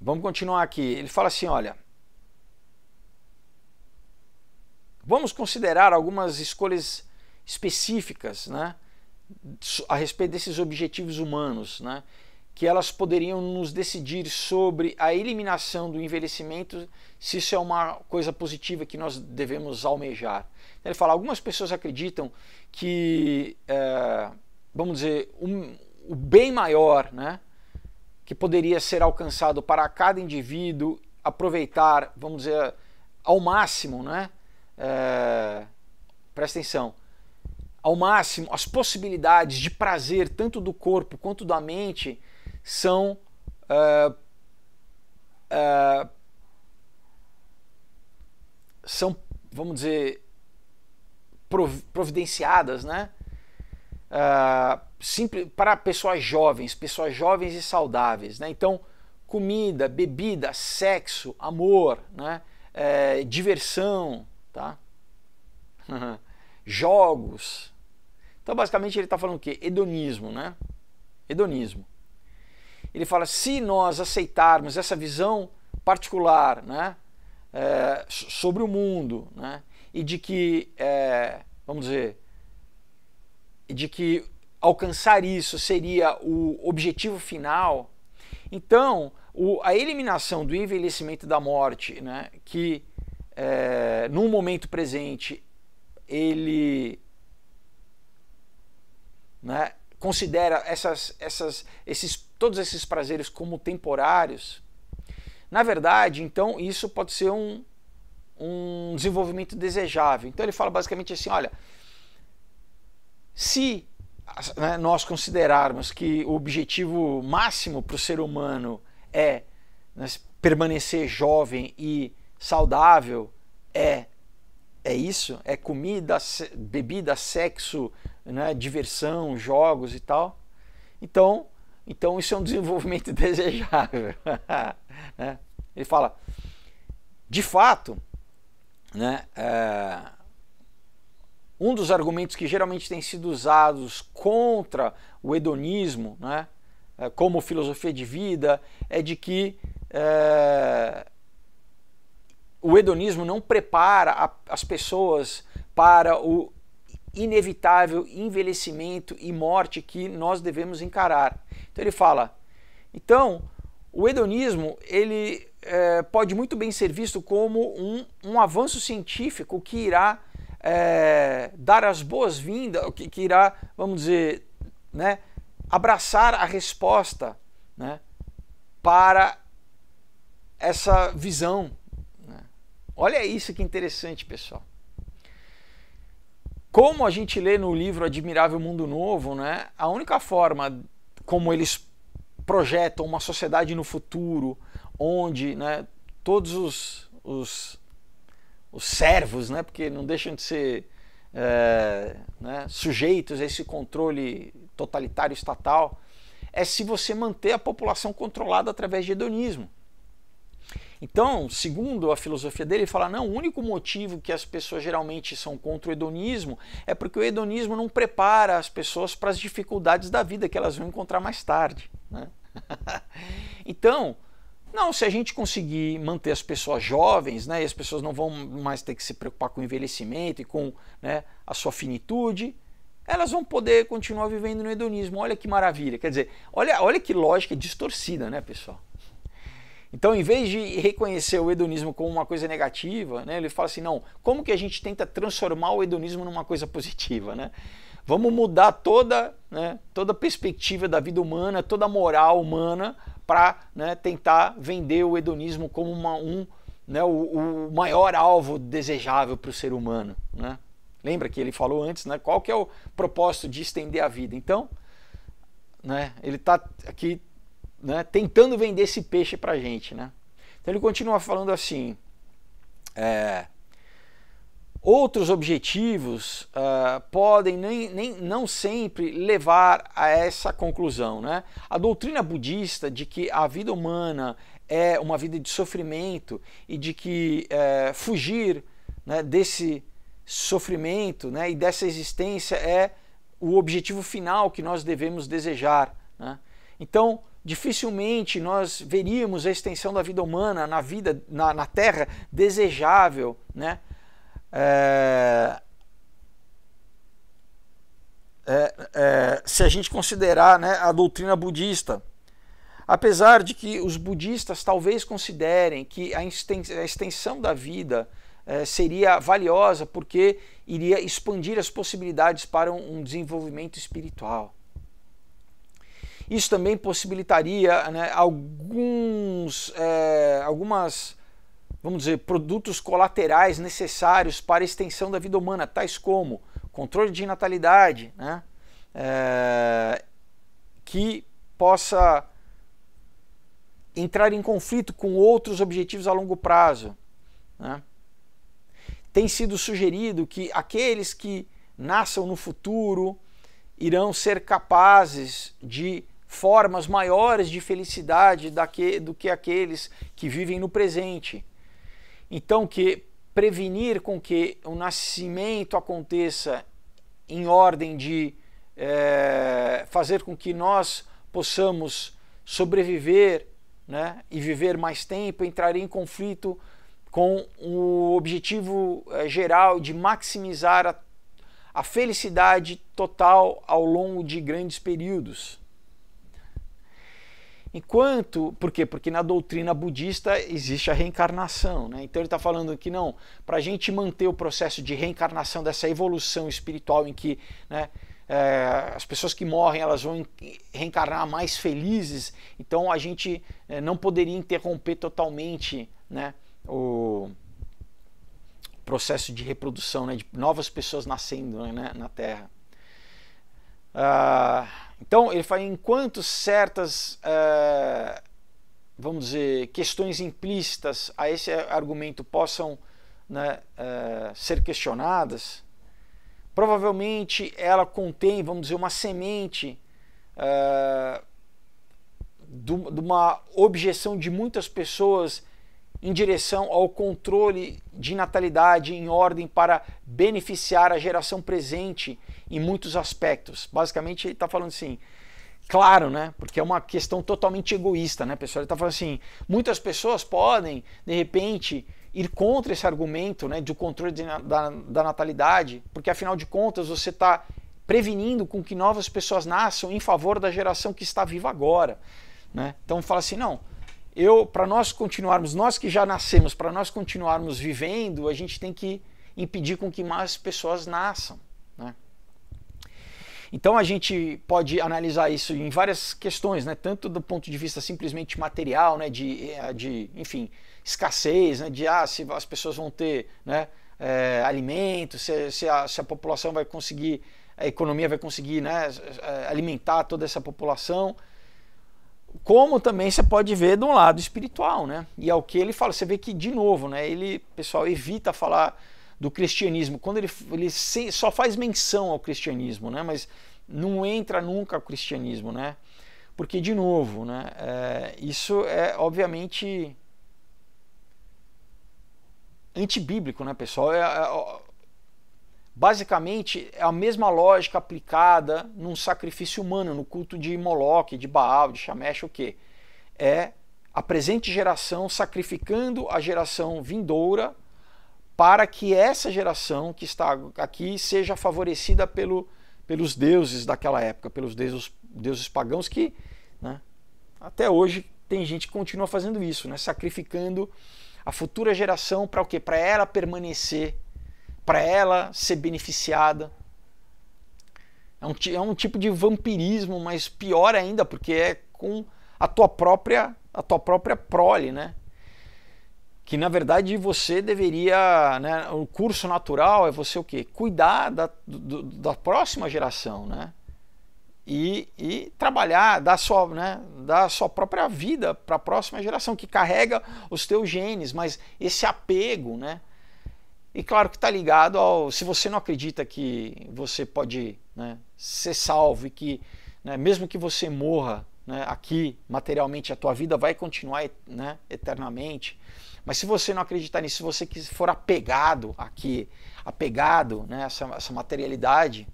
vamos continuar aqui. Ele fala assim: olha. Vamos considerar algumas escolhas específicas, né? a respeito desses objetivos humanos, né? que elas poderiam nos decidir sobre a eliminação do envelhecimento, se isso é uma coisa positiva que nós devemos almejar. Ele fala: algumas pessoas acreditam que, é, vamos dizer, um, o bem maior né, que poderia ser alcançado para cada indivíduo aproveitar, vamos dizer, ao máximo, né, é, presta atenção, ao máximo as possibilidades de prazer, tanto do corpo quanto da mente, são uh, uh, são, vamos dizer, providenciadas, né? Uh, simples, para pessoas jovens, pessoas jovens e saudáveis, né? Então, comida, bebida, sexo, amor, né? diversão, tá? jogos, então, basicamente, ele está falando o quê? Hedonismo, né? Hedonismo. Ele fala: se nós aceitarmos essa visão particular, né? É, sobre o mundo, né? E de que, é, vamos dizer, de que alcançar isso seria o objetivo final. Então, o, a eliminação do envelhecimento e da morte, né? Que é, no momento presente ele né, considera essas, essas, esses, todos esses prazeres como temporários, na verdade, então, isso pode ser um, um desenvolvimento desejável. Então, ele fala basicamente assim: olha, se né, nós considerarmos que o objetivo máximo para o ser humano é né, permanecer jovem e saudável, é, é isso? É comida, bebida, sexo, né, diversão, jogos e tal. Então, então isso é um desenvolvimento desejável. né? Ele fala, de fato, né, é, um dos argumentos que geralmente têm sido usados contra o hedonismo, né, eh, como filosofia de vida, é de que é, o hedonismo não prepara a, as pessoas para o inevitável envelhecimento e morte que nós devemos encarar. Então ele fala: então o hedonismo ele é, pode muito bem ser visto como um, um avanço científico que irá é, dar as boas-vindas, que, que irá, vamos dizer, né, abraçar a resposta né, para essa visão. Né. Olha isso que interessante, pessoal. Como a gente lê no livro Admirável Mundo Novo, né, a única forma como eles projetam uma sociedade no futuro onde né, todos os, os, os servos, né, porque não deixam de ser é, né, sujeitos a esse controle totalitário estatal, é se você manter a população controlada através de hedonismo. Então, segundo a filosofia dele, ele fala: não, o único motivo que as pessoas geralmente são contra o hedonismo é porque o hedonismo não prepara as pessoas para as dificuldades da vida que elas vão encontrar mais tarde. Né? então, não, se a gente conseguir manter as pessoas jovens, né, e as pessoas não vão mais ter que se preocupar com o envelhecimento e com né, a sua finitude, elas vão poder continuar vivendo no hedonismo. Olha que maravilha. Quer dizer, olha, olha que lógica distorcida, né, pessoal? Então, em vez de reconhecer o hedonismo como uma coisa negativa, né, ele fala assim: não, como que a gente tenta transformar o hedonismo numa coisa positiva? Né? Vamos mudar toda, né, toda a perspectiva da vida humana, toda a moral humana, para né, tentar vender o hedonismo como uma, um, né, o, o maior alvo desejável para o ser humano. Né? Lembra que ele falou antes, né, qual que é o propósito de estender a vida? Então, né, ele está aqui né, tentando vender esse peixe para gente. Né? Então ele continua falando assim: é, outros objetivos ah, podem nem, nem, não sempre levar a essa conclusão. Né? A doutrina budista de que a vida humana é uma vida de sofrimento e de que é, fugir né, desse sofrimento né, e dessa existência é o objetivo final que nós devemos desejar. Né? Então, Dificilmente nós veríamos a extensão da vida humana na vida na, na Terra desejável, né? É, é, é, se a gente considerar né, a doutrina budista. Apesar de que os budistas talvez considerem que a extensão da vida é, seria valiosa porque iria expandir as possibilidades para um desenvolvimento espiritual. Isso também possibilitaria né, alguns, é, algumas, vamos dizer, produtos colaterais necessários para a extensão da vida humana, tais como controle de natalidade, né, é, que possa entrar em conflito com outros objetivos a longo prazo. Né? Tem sido sugerido que aqueles que nasçam no futuro irão ser capazes de formas maiores de felicidade do que aqueles que vivem no presente. Então, que prevenir com que o nascimento aconteça em ordem de é, fazer com que nós possamos sobreviver né, e viver mais tempo, entrar em conflito com o objetivo é, geral de maximizar a, a felicidade total ao longo de grandes períodos. Enquanto, por quê? Porque na doutrina budista existe a reencarnação, né? Então ele está falando que não, para a gente manter o processo de reencarnação dessa evolução espiritual em que né, é, as pessoas que morrem elas vão reencarnar mais felizes, então a gente é, não poderia interromper totalmente né, o processo de reprodução, né, de novas pessoas nascendo né, na Terra. Ah, então, ele fala enquanto certas, é, vamos dizer, questões implícitas a esse argumento possam né, é, ser questionadas, provavelmente ela contém, vamos dizer, uma semente é, de uma objeção de muitas pessoas em direção ao controle de natalidade em ordem para beneficiar a geração presente em muitos aspectos. Basicamente, ele está falando assim, claro, né? Porque é uma questão totalmente egoísta, né, pessoal? Ele está falando assim, muitas pessoas podem, de repente, ir contra esse argumento né, de controle de, da, da natalidade, porque afinal de contas você está prevenindo com que novas pessoas nasçam em favor da geração que está viva agora. Né? Então fala assim, não, eu para nós continuarmos, nós que já nascemos, para nós continuarmos vivendo, a gente tem que impedir com que mais pessoas nasçam. Né? Então a gente pode analisar isso em várias questões, né? tanto do ponto de vista simplesmente material, né? de, eh, de enfim, escassez, né? de ah, se as pessoas vão ter né? É, eh, alimentos, se, se, a, se a população vai conseguir, a economia vai conseguir né? Eh, alimentar toda essa população como também você pode ver de um lado espiritual, né? E é o que ele fala, você vê que de novo, né? Ele, pessoal, evita falar do cristianismo, quando ele, ele se, só faz menção ao cristianismo, né? mas não entra nunca o cristianismo, né? Porque, de novo, né, é, isso é obviamente antibíblico, né, pessoal? É, é, basicamente, é a mesma lógica aplicada num sacrifício humano, no culto de Moloque, de Baal, de Shamesh, o quê? É a presente geração sacrificando a geração vindoura para que essa geração que está aqui seja favorecida pelo, pelos deuses daquela época, pelos deuses, deuses pagãos que né, até hoje tem gente que continua fazendo isso, né, sacrificando a futura geração para o quê? Para ela permanecer, para ela ser beneficiada. É um, é um tipo de vampirismo, mas pior ainda, porque é com a tua própria a tua própria prole, né? que na verdade você deveria, né, o curso natural é você o quê? Cuidar da, do, da próxima geração, né? E, e trabalhar, dar sua, né, dar sua própria vida para a próxima geração que carrega os teus genes, mas esse apego, né? E claro que está ligado ao, se você não acredita que você pode né, ser salvo e que né, mesmo que você morra né, aqui materialmente a tua vida vai continuar né, eternamente, mas se você não acreditar nisso, se você for apegado aqui, apegado né, essa, essa materialidade,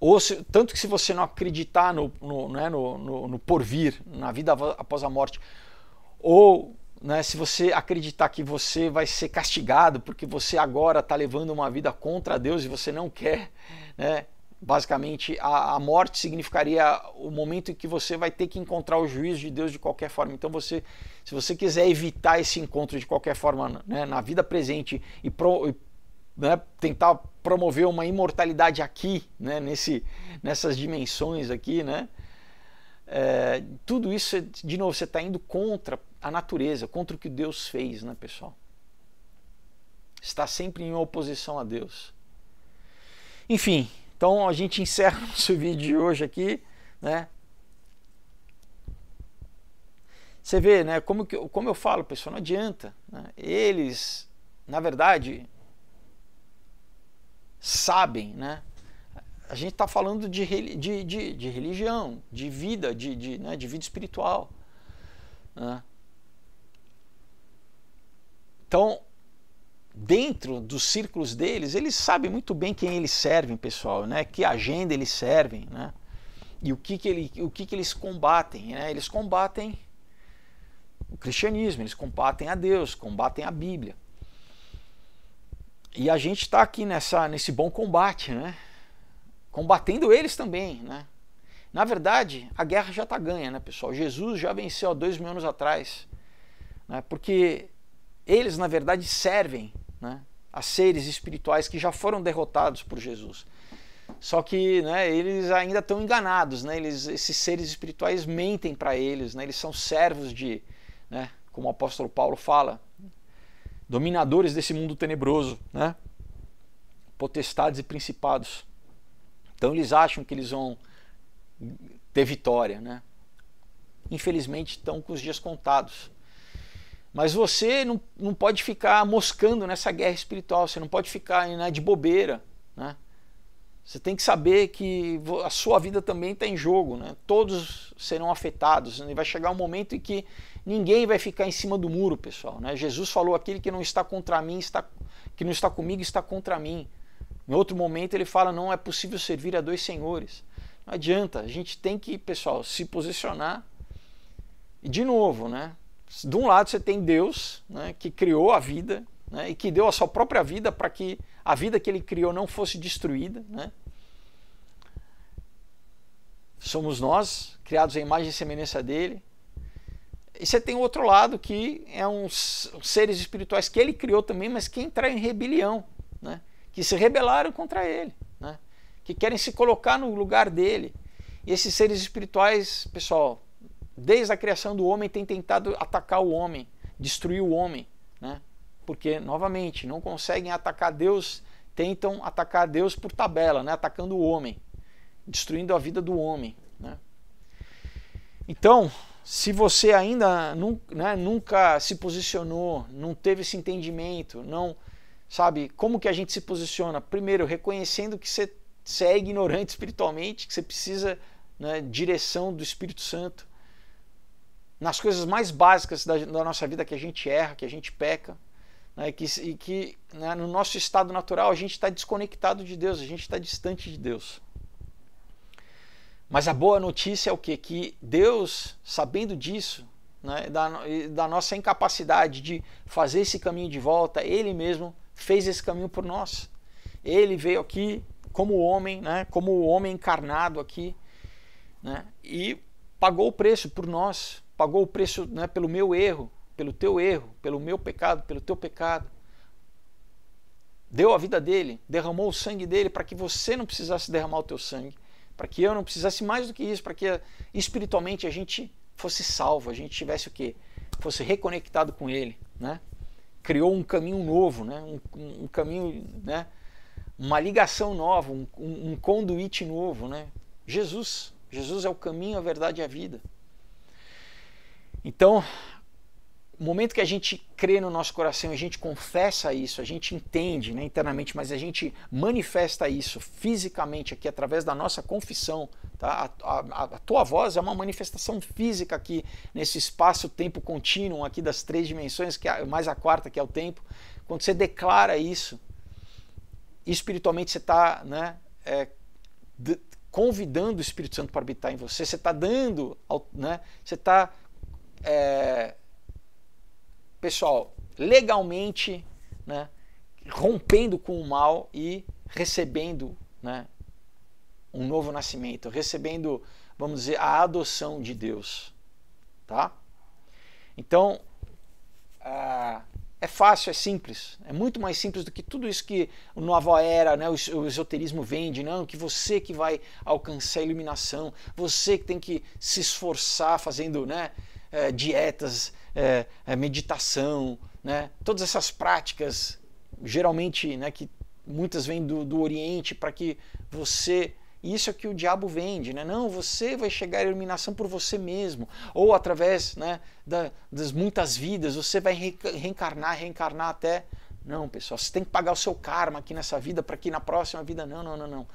ou se, tanto que se você não acreditar no, no, né, no, no, no porvir, na vida após a morte, ou né, se você acreditar que você vai ser castigado porque você agora está levando uma vida contra Deus e você não quer, né, basicamente a, a, morte significaria o momento em que você vai ter que encontrar o juízo de Deus de qualquer forma. Então você, se você quiser evitar esse encontro de qualquer forma né, na vida presente e, pro, e né, tentar promover uma imortalidade aqui, né, nesse, nessas dimensões aqui, né, é, tudo isso, de novo, você está indo contra a natureza, contra o que Deus fez, né, pessoal? Está sempre em oposição a Deus. Enfim, então a gente encerra nosso vídeo de hoje aqui, né? Você vê, né? Como, que, como eu falo, pessoal, não adianta. Né? Eles, na verdade, sabem, né? A gente está falando de, de, de, de, religião, de vida, de, de, né? de vida espiritual. Né? Então, dentro dos círculos deles, eles sabem muito bem quem eles servem, pessoal, né? Que agenda eles servem, né? E o que que, ele, o que, que eles combatem, né? Eles combatem o cristianismo, eles combatem a Deus, combatem a Bíblia. E a gente está aqui nessa, nesse bom combate, né? Combatendo eles também, né? Na verdade, a guerra já está ganha, né, pessoal? Jesus já venceu há dois mil anos atrás, né? Porque eles, na verdade, servem né, a seres espirituais que já foram derrotados por Jesus. Só que né, eles ainda estão enganados, né? eles, esses seres espirituais mentem para eles, né? eles são servos de, né, como o apóstolo Paulo fala, dominadores desse mundo tenebroso, né? potestades e principados. Então eles acham que eles vão ter vitória. Né? Infelizmente estão com os dias contados. Mas você não, não pode ficar moscando nessa guerra espiritual, você não pode ficar né, de bobeira. Né? Você tem que saber que a sua vida também está em jogo, né? todos serão afetados. Né? Vai chegar um momento em que ninguém vai ficar em cima do muro, pessoal. Né? Jesus falou: aquele que não está contra mim, está, que não está comigo, está contra mim. Em outro momento ele fala: não é possível servir a dois senhores. Não adianta, a gente tem que, pessoal, se posicionar. E de novo, né? de um lado você tem Deus, né, que criou a vida né, e que deu a sua própria vida para que a vida que ele criou não fosse destruída. Né? Somos nós, criados à imagem e semelhança dele. E você tem o outro lado, que é uns seres espirituais que ele criou também, mas que entraram em rebelião, né? que se rebelaram contra ele, né? que querem se colocar no lugar dele. E esses seres espirituais, pessoal, desde a criação do homem, tem tentado atacar o homem, destruir o homem, né? Porque, novamente, não conseguem atacar Deus, tentam atacar Deus por tabela, né? Atacando o homem, destruindo a vida do homem, né? Então, se você ainda né, nunca se posicionou, não teve esse entendimento, não sabe como que a gente se posiciona? Primeiro, reconhecendo que você, você é ignorante espiritualmente, que você precisa né, direção do Espírito Santo nas coisas mais básicas da, da nossa vida que a gente erra, que a gente peca, né? que, e que né, no nosso estado natural a gente está desconectado de Deus, a gente está distante de Deus. Mas a boa notícia é o que? Que Deus, sabendo disso, né, da, da nossa incapacidade de fazer esse caminho de volta, Ele mesmo fez esse caminho por nós. Ele veio aqui como homem, né, como o homem encarnado aqui, né, e pagou o preço por nós pagou o preço né, pelo meu erro, pelo teu erro, pelo meu pecado, pelo teu pecado. Deu a vida dele, derramou o sangue dele para que você não precisasse derramar o teu sangue, para que eu não precisasse mais do que isso, para que eh, espiritualmente a gente fosse salvo, a gente tivesse o quê? Fosse reconectado com ele, né? Criou um caminho novo, né? Um, um, caminho, né? Uma ligação nova, um, um conduíte novo, né? Jesus, Jesus é o caminho, a verdade e a vida. Então, o momento que a gente crê no nosso coração, a gente confessa isso, a gente entende né, internamente, mas a gente manifesta isso fisicamente aqui através da nossa confissão. Tá? A, a, a, tua voz é uma manifestação física aqui nesse espaço-tempo contínuo aqui das três dimensões, que é, mais a quarta que é o tempo. Quando você declara isso, espiritualmente você está né, é, convidando o Espírito Santo para habitar em você, você está dando, né, você está é, pessoal, legalmente, né, rompendo com o mal e recebendo né, um novo nascimento, recebendo, vamos dizer, a adoção de Deus. Tá? Então, é fácil, é simples. É muito mais simples do que tudo isso que o Nova Era, né, o, o esoterismo vende. Não, que você que vai alcançar a iluminação, você que tem que se esforçar fazendo, né, é, dietas, é, meditação, né? todas essas práticas, geralmente, né, que muitas vêm do, do Oriente, para que você. Isso é o que o diabo vende, né? Não, você vai chegar à iluminação por você mesmo, ou através né, da, das muitas vidas, você vai reencarnar, reencarnar até. Não, pessoal, você tem que pagar o seu karma aqui nessa vida para que na próxima vida. Não, não, não, não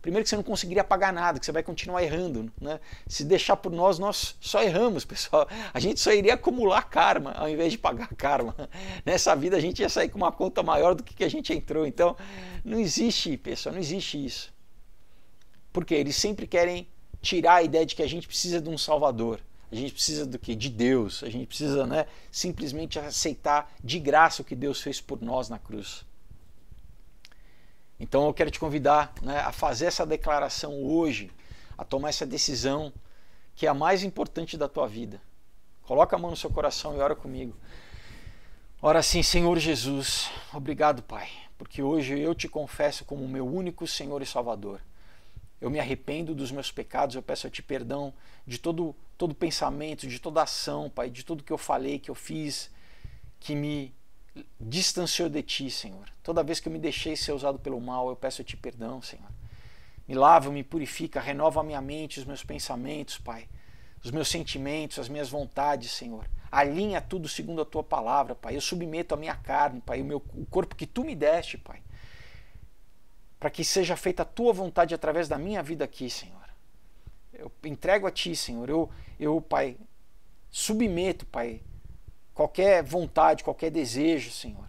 primeiro que você não conseguiria pagar nada, que você vai continuar errando. Né? Se deixar por nós, nós só erramos, pessoal. A gente só iria acumular karma ao invés de pagar karma. Nessa vida a gente ia sair com uma conta maior do que a gente entrou. Então, não existe, pessoal, não existe isso. Porque eles sempre querem tirar a ideia de que a gente precisa de um salvador. A gente precisa do que? De Deus. A gente precisa né, simplesmente aceitar de graça o que Deus fez por nós na cruz. Então eu quero te convidar né, a fazer essa declaração hoje, a tomar essa decisão que é a mais importante da tua vida. Coloca a mão no seu coração e ora comigo. Ora sim, Senhor Jesus, obrigado, Pai, porque hoje eu te confesso como meu único Senhor e Salvador. Eu me arrependo dos meus pecados, eu peço a Ti perdão de todo, todo pensamento, de toda ação, Pai, de tudo que eu falei, que eu fiz, que me distanciou de ti, Senhor. Toda vez que eu me deixei ser usado pelo mal, eu peço a ti perdão, Senhor. Me lava, me purifica, renova a minha mente, os meus pensamentos, Pai. Os meus sentimentos, as minhas vontades, Senhor. Alinha tudo segundo a tua palavra, Pai. Eu submeto a minha carne, Pai, o, meu, o corpo que tu me deste, Pai. Para que seja feita a tua vontade através da minha vida aqui, Senhor. Eu entrego a ti, Senhor. Eu, eu Pai, submeto, Pai, qualquer vontade, qualquer desejo, Senhor.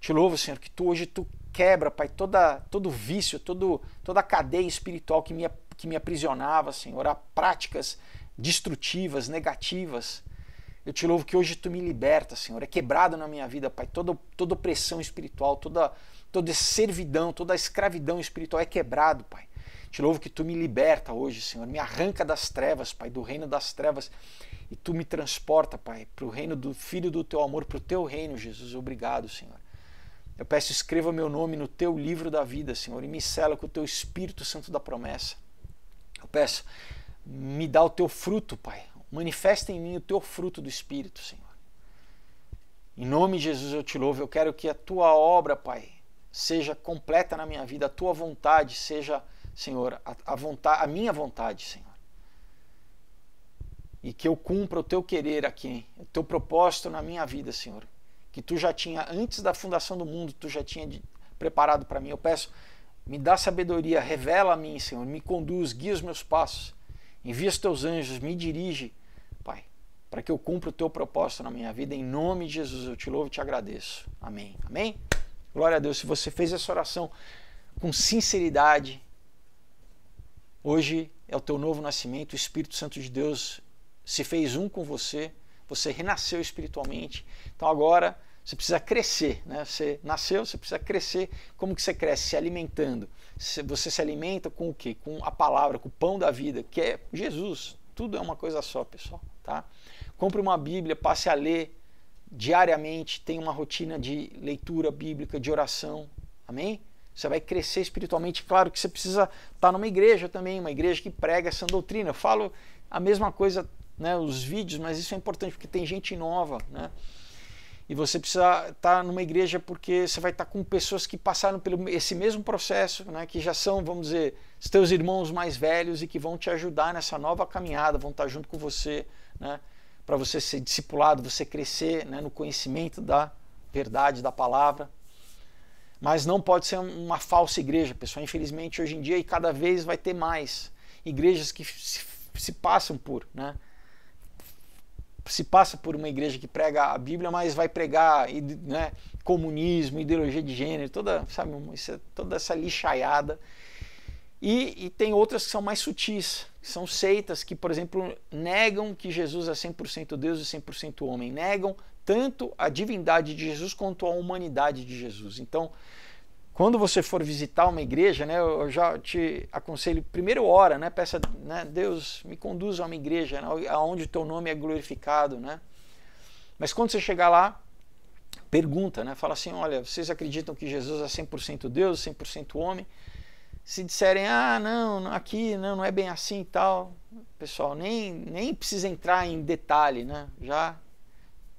Te louvo, Senhor, que tu hoje tu quebra, Pai, toda, todo vício, todo, toda a cadeia espiritual que me, que me aprisionava, Senhor, a práticas destrutivas, negativas. Eu te louvo que hoje tu me liberta, Senhor. É quebrado na minha vida, Pai, toda, toda opressão espiritual, toda, toda servidão, toda escravidão espiritual é quebrado, Pai. Te louvo que tu me liberta hoje, Senhor. Me arranca das trevas, Pai, do reino das trevas e tu me transporta, Pai, para o reino do Filho do teu amor, para o teu reino, Jesus. Obrigado, Senhor. Eu peço, escreva meu nome no teu livro da vida, Senhor, e me sela com o teu Espírito Santo da promessa. Eu peço, me dá o teu fruto, Pai. Manifesta em mim o teu fruto do Espírito, Senhor. Em nome de Jesus eu te louvo. Eu quero que a tua obra, Pai, seja completa na minha vida, a tua vontade seja, Senhor, a, a vontade, a minha vontade, Senhor e que eu cumpra o teu querer aqui, o teu propósito na minha vida, Senhor. Que tu já tinha, antes da fundação do mundo, tu já tinha de, preparado para mim. Eu peço, me dá sabedoria, revela a mim, Senhor, me conduz, guia os meus passos, envia os teus anjos, me dirige, Pai, para que eu cumpra o teu propósito na minha vida. Em nome de Jesus, eu te louvo e te agradeço. Amém. Amém? Glória a Deus. Se você fez essa oração com sinceridade, hoje é o teu novo nascimento, o Espírito Santo de Deus se fez um com você, você renasceu espiritualmente. Então agora você precisa crescer, né? Você nasceu, você precisa crescer. Como que você cresce? Se alimentando. Você se alimenta com o quê? Com a palavra, com o pão da vida, que é Jesus. Tudo é uma coisa só, pessoal, tá? Compre uma Bíblia, passe a ler diariamente, tenha uma rotina de leitura bíblica, de oração. Amém? Você vai crescer espiritualmente. Claro que você precisa estar numa igreja também, uma igreja que prega essa doutrina. Eu falo a mesma coisa né, os vídeos, mas isso é importante porque tem gente nova, né? E você precisa estar tá numa igreja porque você vai estar tá com pessoas que passaram pelo esse mesmo processo, né, que já são, vamos dizer, os teus irmãos mais velhos e que vão te ajudar nessa nova caminhada, vão estar tá junto com você, né, para você ser discipulado, você crescer né, no conhecimento da verdade, da palavra. Mas não pode ser uma falsa igreja, pessoal. Infelizmente, hoje em dia, e cada vez vai ter mais igrejas que se, se passam por, né? se passa por uma igreja que prega a Bíblia, mas vai pregar né, comunismo, ideologia de gênero, toda, sabe, é toda essa lixaiada. E, e, tem outras que são mais sutis, são seitas que, por exemplo, negam que Jesus é 100% Deus e 100% homem, negam tanto a divindade de Jesus quanto a humanidade de Jesus. Então, quando você for visitar uma igreja, né, eu já te aconselho, primeiro ora, né, peça, né, Deus, me conduza a uma igreja né, aonde onde o teu nome é glorificado, né? Mas quando você chegar lá, pergunta, né? Fala assim, olha, vocês acreditam que Jesus é 100% Deus, 100% homem? Se disserem, ah, não, aqui não, não é bem assim e tal, pessoal, nem, nem precisa entrar em detalhe, né? Já,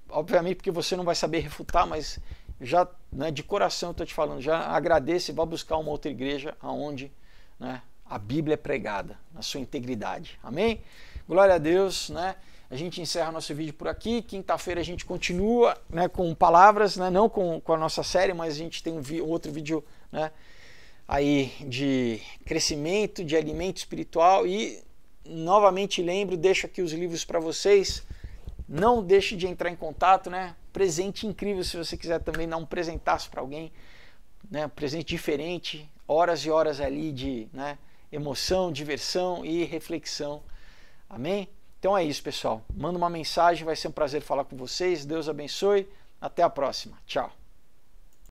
obviamente porque você não vai saber refutar, mas já né? De coração, estou te falando, já agradeça e vá buscar uma outra igreja aonde né, a Bíblia é pregada, na sua integridade. Amém? Glória a Deus, né? A gente encerra nosso vídeo por aqui. Quinta-feira a gente continua né, com palavras, né, não com, com a nossa série, mas a gente tem um, vi, um outro vídeo né, aí de crescimento, de alimento espiritual. E novamente lembro, deixo aqui os livros para vocês. Não deixe de entrar em contato, né? presente incrível se você quiser também dar um presentaço para alguém, né? Um presente diferente, horas e horas ali de né? emoção, diversão e reflexão. Amém? Então é isso, pessoal. Manda uma mensagem, vai ser um prazer falar com vocês. Deus abençoe. Até a próxima. Tchau.